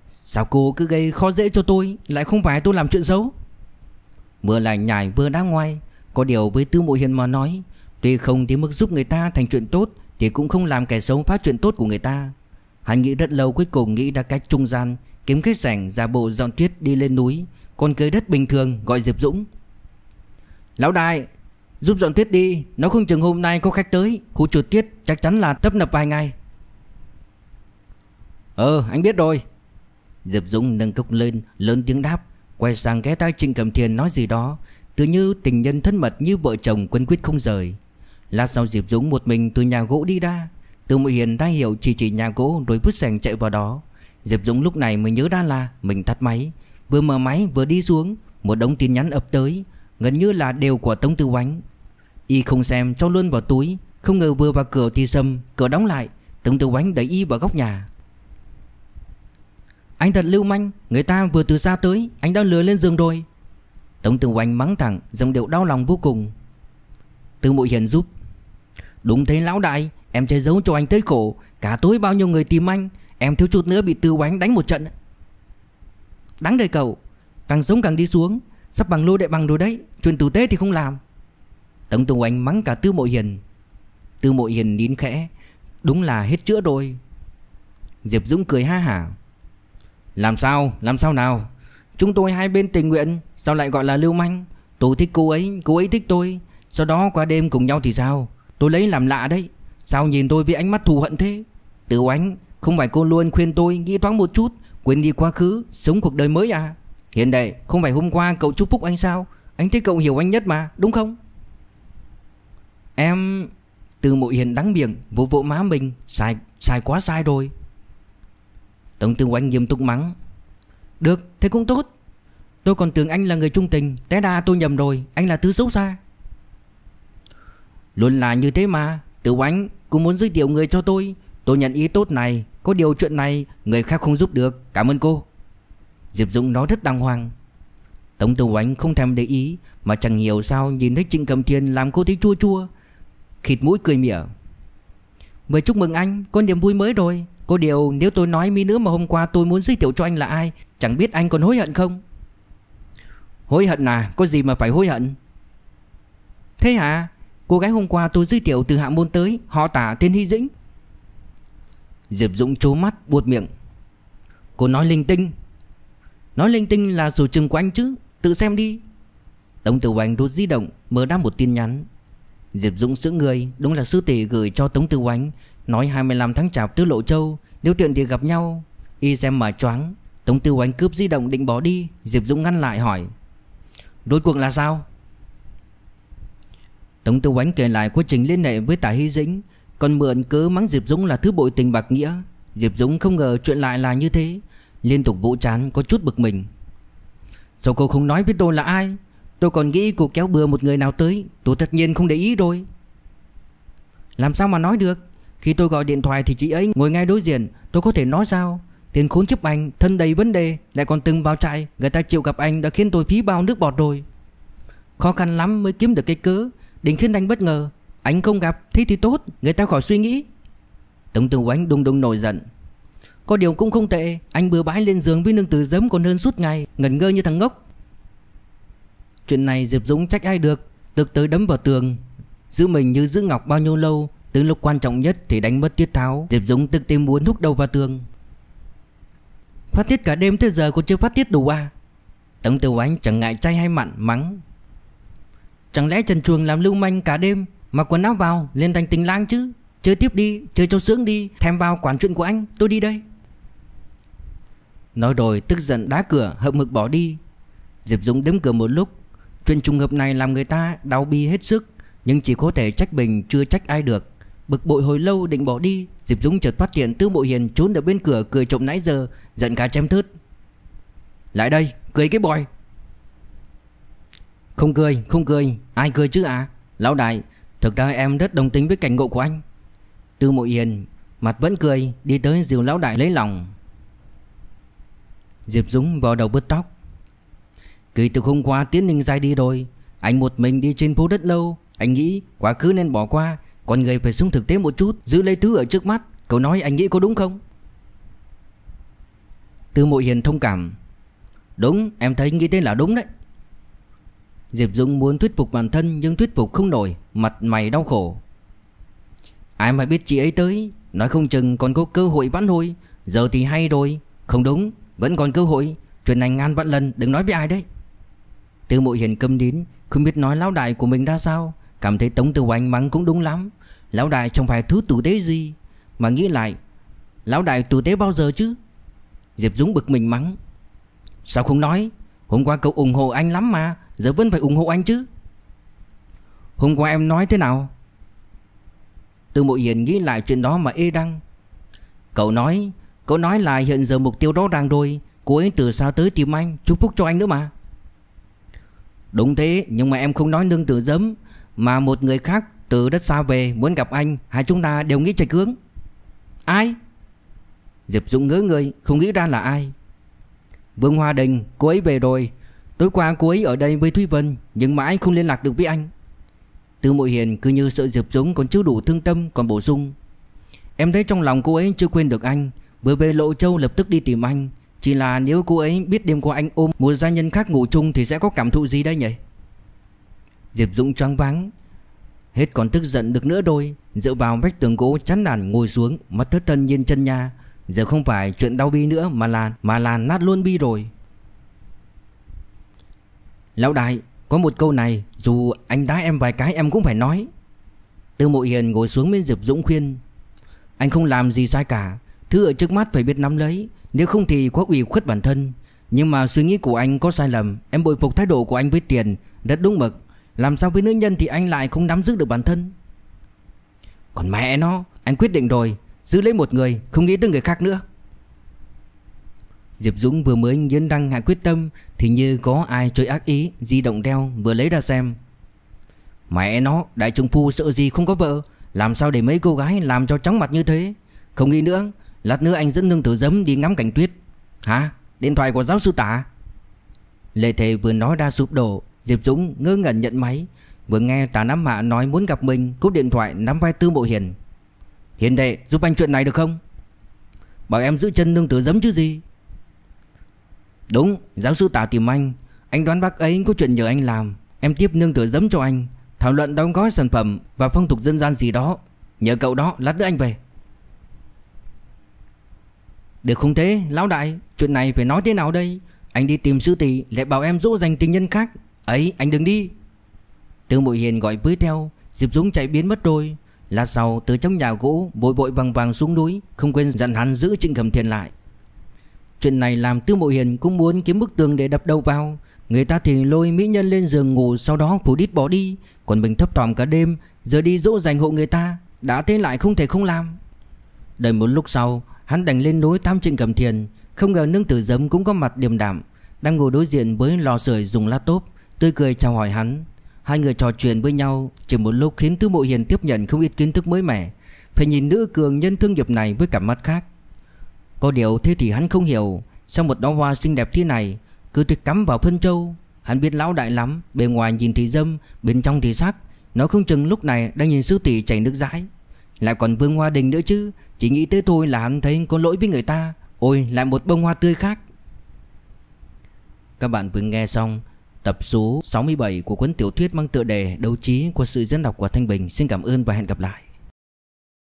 Sao cô cứ gây khó dễ cho tôi Lại không phải tôi làm chuyện xấu Vừa lại nhảy vừa đá ngoài Có điều với Tư Mội Hiền mà nói Tuy không tới mức giúp người ta thành chuyện tốt Thì cũng không làm kẻ xấu phá chuyện tốt của người ta Hắn nghĩ rất lâu cuối cùng nghĩ ra cách trung gian Kiếm khách sảnh giả bộ dọn tuyết đi lên núi Còn cưới đất bình thường gọi Diệp Dũng Lão đại Giúp dọn tuyết đi Nó không chừng hôm nay có khách tới Khu chuột tuyết chắc chắn là tấp nập vài ngày Ờ anh biết rồi Diệp Dũng nâng cốc lên lớn tiếng đáp Quay sang ghé tai Trịnh cầm Thiền nói gì đó Tự như tình nhân thân mật như vợ chồng quân quyết không rời Lát sau Diệp Dũng một mình từ nhà gỗ đi ra Từ Mụi Hiền đã hiểu chỉ chỉ nhà gỗ rồi vứt sành chạy vào đó Diệp Dũng lúc này mới nhớ ra là mình tắt máy Vừa mở máy vừa đi xuống Một đống tin nhắn ập tới Gần như là đều của Tống Tư Oánh Y không xem cho luôn vào túi Không ngờ vừa vào cửa thì sầm Cửa đóng lại Tống Tư Oánh đẩy Y vào góc nhà Anh thật lưu manh Người ta vừa từ xa tới Anh đã lừa lên giường rồi Tống Tư Oánh mắng thẳng giọng điệu đau lòng vô cùng Tư Mụ Hiền giúp Đúng thế lão đại Em che giấu cho anh tới cổ Cả tối bao nhiêu người tìm anh Em thiếu chút nữa bị tư oánh đánh một trận Đáng đời cậu Càng sống càng đi xuống Sắp bằng lô đại bằng rồi đấy Chuyện tử tế thì không làm Tống Tùng oánh mắng cả Tư Mộ Hiền Tư Mộ Hiền nín khẽ Đúng là hết chữa rồi Diệp Dũng cười ha hả Làm sao, làm sao nào Chúng tôi hai bên tình nguyện Sao lại gọi là lưu manh Tôi thích cô ấy, cô ấy thích tôi Sau đó qua đêm cùng nhau thì sao Tôi lấy làm lạ đấy Sao nhìn tôi với ánh mắt thù hận thế tư Oánh không phải cô luôn khuyên tôi nghĩ thoáng một chút Quên đi quá khứ Sống cuộc đời mới à Hiện đại không phải hôm qua cậu chúc phúc anh sao Anh thấy cậu hiểu anh nhất mà đúng không Em Từ mộ hiền đắng miệng vỗ vỗ má mình Sai, sai quá sai rồi Tổng tư oanh nghiêm túc mắng Được thế cũng tốt Tôi còn tưởng anh là người trung tình Té đa tôi nhầm rồi Anh là thứ xấu xa Luôn là như thế mà Tử oanh cũng muốn giới thiệu người cho tôi Tôi nhận ý tốt này có điều chuyện này người khác không giúp được Cảm ơn cô Diệp Dũng nói rất đàng hoàng Tống Tù Ánh không thèm để ý Mà chẳng hiểu sao nhìn thấy Trịnh Cầm Thiên làm cô thấy chua chua Khịt mũi cười mỉa Mời chúc mừng anh Có niềm vui mới rồi Có điều nếu tôi nói mi nữa mà hôm qua tôi muốn giới thiệu cho anh là ai Chẳng biết anh còn hối hận không Hối hận à Có gì mà phải hối hận Thế hả Cô gái hôm qua tôi giới thiệu từ hạ môn tới Họ tả tên Hy Dĩnh Diệp Dũng trố mắt buột miệng Cô nói linh tinh Nói linh tinh là sổ trường của anh chứ Tự xem đi Tống Tử Oanh rút di động mở đáp một tin nhắn Diệp Dũng sững người Đúng là sư tỷ gửi cho Tống Tử Oanh Nói 25 tháng chạp tứ lộ châu Nếu tiện thì gặp nhau Y xem mà choáng Tống Tử Oanh cướp di động định bỏ đi Diệp Dũng ngăn lại hỏi Đối cuộc là sao Tống Tử Oanh kể lại quá trình liên hệ với Tả Hy Dĩnh còn mượn cớ mắng Diệp Dũng là thứ bội tình bạc nghĩa Diệp Dũng không ngờ chuyện lại là như thế Liên tục vỗ chán có chút bực mình Sao cô không nói với tôi là ai Tôi còn nghĩ cô kéo bừa một người nào tới Tôi tất nhiên không để ý rồi Làm sao mà nói được Khi tôi gọi điện thoại thì chị ấy ngồi ngay đối diện Tôi có thể nói sao Tiền khốn kiếp anh thân đầy vấn đề Lại còn từng bao trại Người ta chịu gặp anh đã khiến tôi phí bao nước bọt rồi Khó khăn lắm mới kiếm được cái cớ Định khiến anh bất ngờ anh không gặp Thế thì tốt Người ta khỏi suy nghĩ Tống Tử Oánh đùng đùng nổi giận Có điều cũng không tệ Anh bừa bãi lên giường với nương tử giấm còn hơn suốt ngày Ngẩn ngơ như thằng ngốc Chuyện này Diệp Dũng trách ai được Tực tới đấm vào tường Giữ mình như giữ ngọc bao nhiêu lâu Từ lúc quan trọng nhất thì đánh mất tiết tháo Diệp Dũng tự tìm muốn húc đầu vào tường Phát tiết cả đêm tới giờ còn chưa phát tiết đủ à Tống Tử Oánh chẳng ngại chay hay mặn mắng Chẳng lẽ Trần Chuồng làm lưu manh cả đêm Mặc quần áo vào Lên thành tình lang chứ Chơi tiếp đi Chơi cho sướng đi Thèm vào quản chuyện của anh Tôi đi đây Nói rồi tức giận đá cửa Hậm mực bỏ đi Diệp Dũng đếm cửa một lúc Chuyện trùng hợp này làm người ta đau bi hết sức Nhưng chỉ có thể trách mình chưa trách ai được Bực bội hồi lâu định bỏ đi Diệp Dũng chợt phát hiện Tư bộ Hiền trốn ở bên cửa cười trộm nãy giờ Giận cả chém thớt Lại đây cười cái bòi Không cười không cười Ai cười chứ à Lão đại Thực ra em rất đồng tính với cảnh ngộ của anh Tư Mộ Yên Mặt vẫn cười đi tới Diều Lão Đại lấy lòng Diệp Dũng vò đầu bứt tóc Kỳ từ hôm qua Tiến Ninh dài đi rồi Anh một mình đi trên phố đất lâu Anh nghĩ quá khứ nên bỏ qua Còn người phải xuống thực tế một chút Giữ lấy thứ ở trước mắt Cậu nói anh nghĩ có đúng không Tư Mộ Hiền thông cảm Đúng em thấy nghĩ thế là đúng đấy Diệp Dũng muốn thuyết phục bản thân nhưng thuyết phục không nổi Mặt mày đau khổ Ai mà biết chị ấy tới Nói không chừng còn có cơ hội vãn hồi Giờ thì hay rồi Không đúng Vẫn còn cơ hội Chuyện này ngàn vạn lần Đừng nói với ai đấy Tư mộ hiền câm đến Không biết nói lão đại của mình ra sao Cảm thấy Tống Tư Oanh mắng cũng đúng lắm Lão đại chẳng phải thứ tử tế gì Mà nghĩ lại Lão đại tử tế bao giờ chứ Diệp Dũng bực mình mắng Sao không nói Hôm qua cậu ủng hộ anh lắm mà Giờ vẫn phải ủng hộ anh chứ Hôm qua em nói thế nào Từ mộ hiền nghĩ lại chuyện đó mà ê đăng Cậu nói Cậu nói là hiện giờ mục tiêu đó đang rồi Cô ấy từ xa tới tìm anh Chúc phúc cho anh nữa mà Đúng thế nhưng mà em không nói nương tử dấm Mà một người khác từ đất xa về muốn gặp anh Hai chúng ta đều nghĩ trạch hướng Ai Diệp Dũng ngớ người không nghĩ ra là ai Vương Hoa Đình cô ấy về rồi Tối qua cô ấy ở đây với Thúy Vân Nhưng mãi không liên lạc được với anh Tư Mội Hiền cứ như sợ Diệp Dũng còn chưa đủ thương tâm còn bổ sung Em thấy trong lòng cô ấy chưa quên được anh Vừa về Lộ Châu lập tức đi tìm anh Chỉ là nếu cô ấy biết đêm qua anh ôm một gia nhân khác ngủ chung Thì sẽ có cảm thụ gì đây nhỉ Diệp Dũng choáng váng Hết còn tức giận được nữa đôi Dựa vào vách tường gỗ chán nản ngồi xuống Mắt thất thân nhìn chân nha Giờ không phải chuyện đau bi nữa mà là Mà là nát luôn bi rồi Lão đại Có một câu này Dù anh đá em vài cái em cũng phải nói Tư mộ hiền ngồi xuống bên Diệp Dũng khuyên Anh không làm gì sai cả Thứ ở trước mắt phải biết nắm lấy Nếu không thì quá ủy khuất bản thân Nhưng mà suy nghĩ của anh có sai lầm Em bội phục thái độ của anh với tiền Rất đúng mực Làm sao với nữ nhân thì anh lại không nắm giữ được bản thân Còn mẹ nó Anh quyết định rồi Giữ lấy một người Không nghĩ tới người khác nữa Diệp Dũng vừa mới nghiến đăng hạ quyết tâm Thì như có ai chơi ác ý Di động đeo vừa lấy ra xem Mẹ nó đại trung phu sợ gì không có vợ Làm sao để mấy cô gái làm cho trắng mặt như thế Không nghĩ nữa Lát nữa anh dẫn nương tử dấm đi ngắm cảnh tuyết Hả điện thoại của giáo sư tả Lê Thề vừa nói đã sụp đổ Diệp Dũng ngơ ngẩn nhận máy Vừa nghe tả nắm hạ nói muốn gặp mình Cúp điện thoại nắm vai tư mộ hiền Hiền đệ giúp anh chuyện này được không Bảo em giữ chân nương tử dấm chứ gì Đúng giáo sư Tả tìm anh Anh đoán bác ấy có chuyện nhờ anh làm Em tiếp nương tựa giấm cho anh Thảo luận đóng gói sản phẩm và phong tục dân gian gì đó Nhờ cậu đó lát nữa anh về Được không thế lão đại Chuyện này phải nói thế nào đây Anh đi tìm sư tỷ lại bảo em dỗ dành tình nhân khác Ấy anh đừng đi Tương Bội Hiền gọi với theo Diệp Dũng chạy biến mất rồi Lát sau từ trong nhà gỗ bội bội vàng vàng xuống núi Không quên dặn hắn giữ Trịnh cầm Thiền lại Chuyện này làm Tư Mộ Hiền cũng muốn kiếm bức tường để đập đầu vào Người ta thì lôi mỹ nhân lên giường ngủ sau đó phủ đít bỏ đi Còn mình thấp thỏm cả đêm Giờ đi dỗ dành hộ người ta Đã thế lại không thể không làm Đợi một lúc sau Hắn đành lên núi tam trịnh cầm thiền Không ngờ nương tử giấm cũng có mặt điềm đạm Đang ngồi đối diện với lò sưởi dùng lá tốp Tươi cười chào hỏi hắn Hai người trò chuyện với nhau Chỉ một lúc khiến Tư Mộ Hiền tiếp nhận không ít kiến thức mới mẻ Phải nhìn nữ cường nhân thương nghiệp này với cả mắt khác có điều thế thì hắn không hiểu Sao một đóa hoa xinh đẹp thế này Cứ tuyệt cắm vào phân châu Hắn biết lão đại lắm Bề ngoài nhìn thì dâm Bên trong thì sắc Nó không chừng lúc này đang nhìn sư tỷ chảy nước dãi, Lại còn vương hoa đình nữa chứ Chỉ nghĩ tới thôi là hắn thấy có lỗi với người ta Ôi lại một bông hoa tươi khác Các bạn vừa nghe xong Tập số 67 của cuốn tiểu thuyết mang tựa đề Đấu trí của sự dân đọc của Thanh Bình Xin cảm ơn và hẹn gặp lại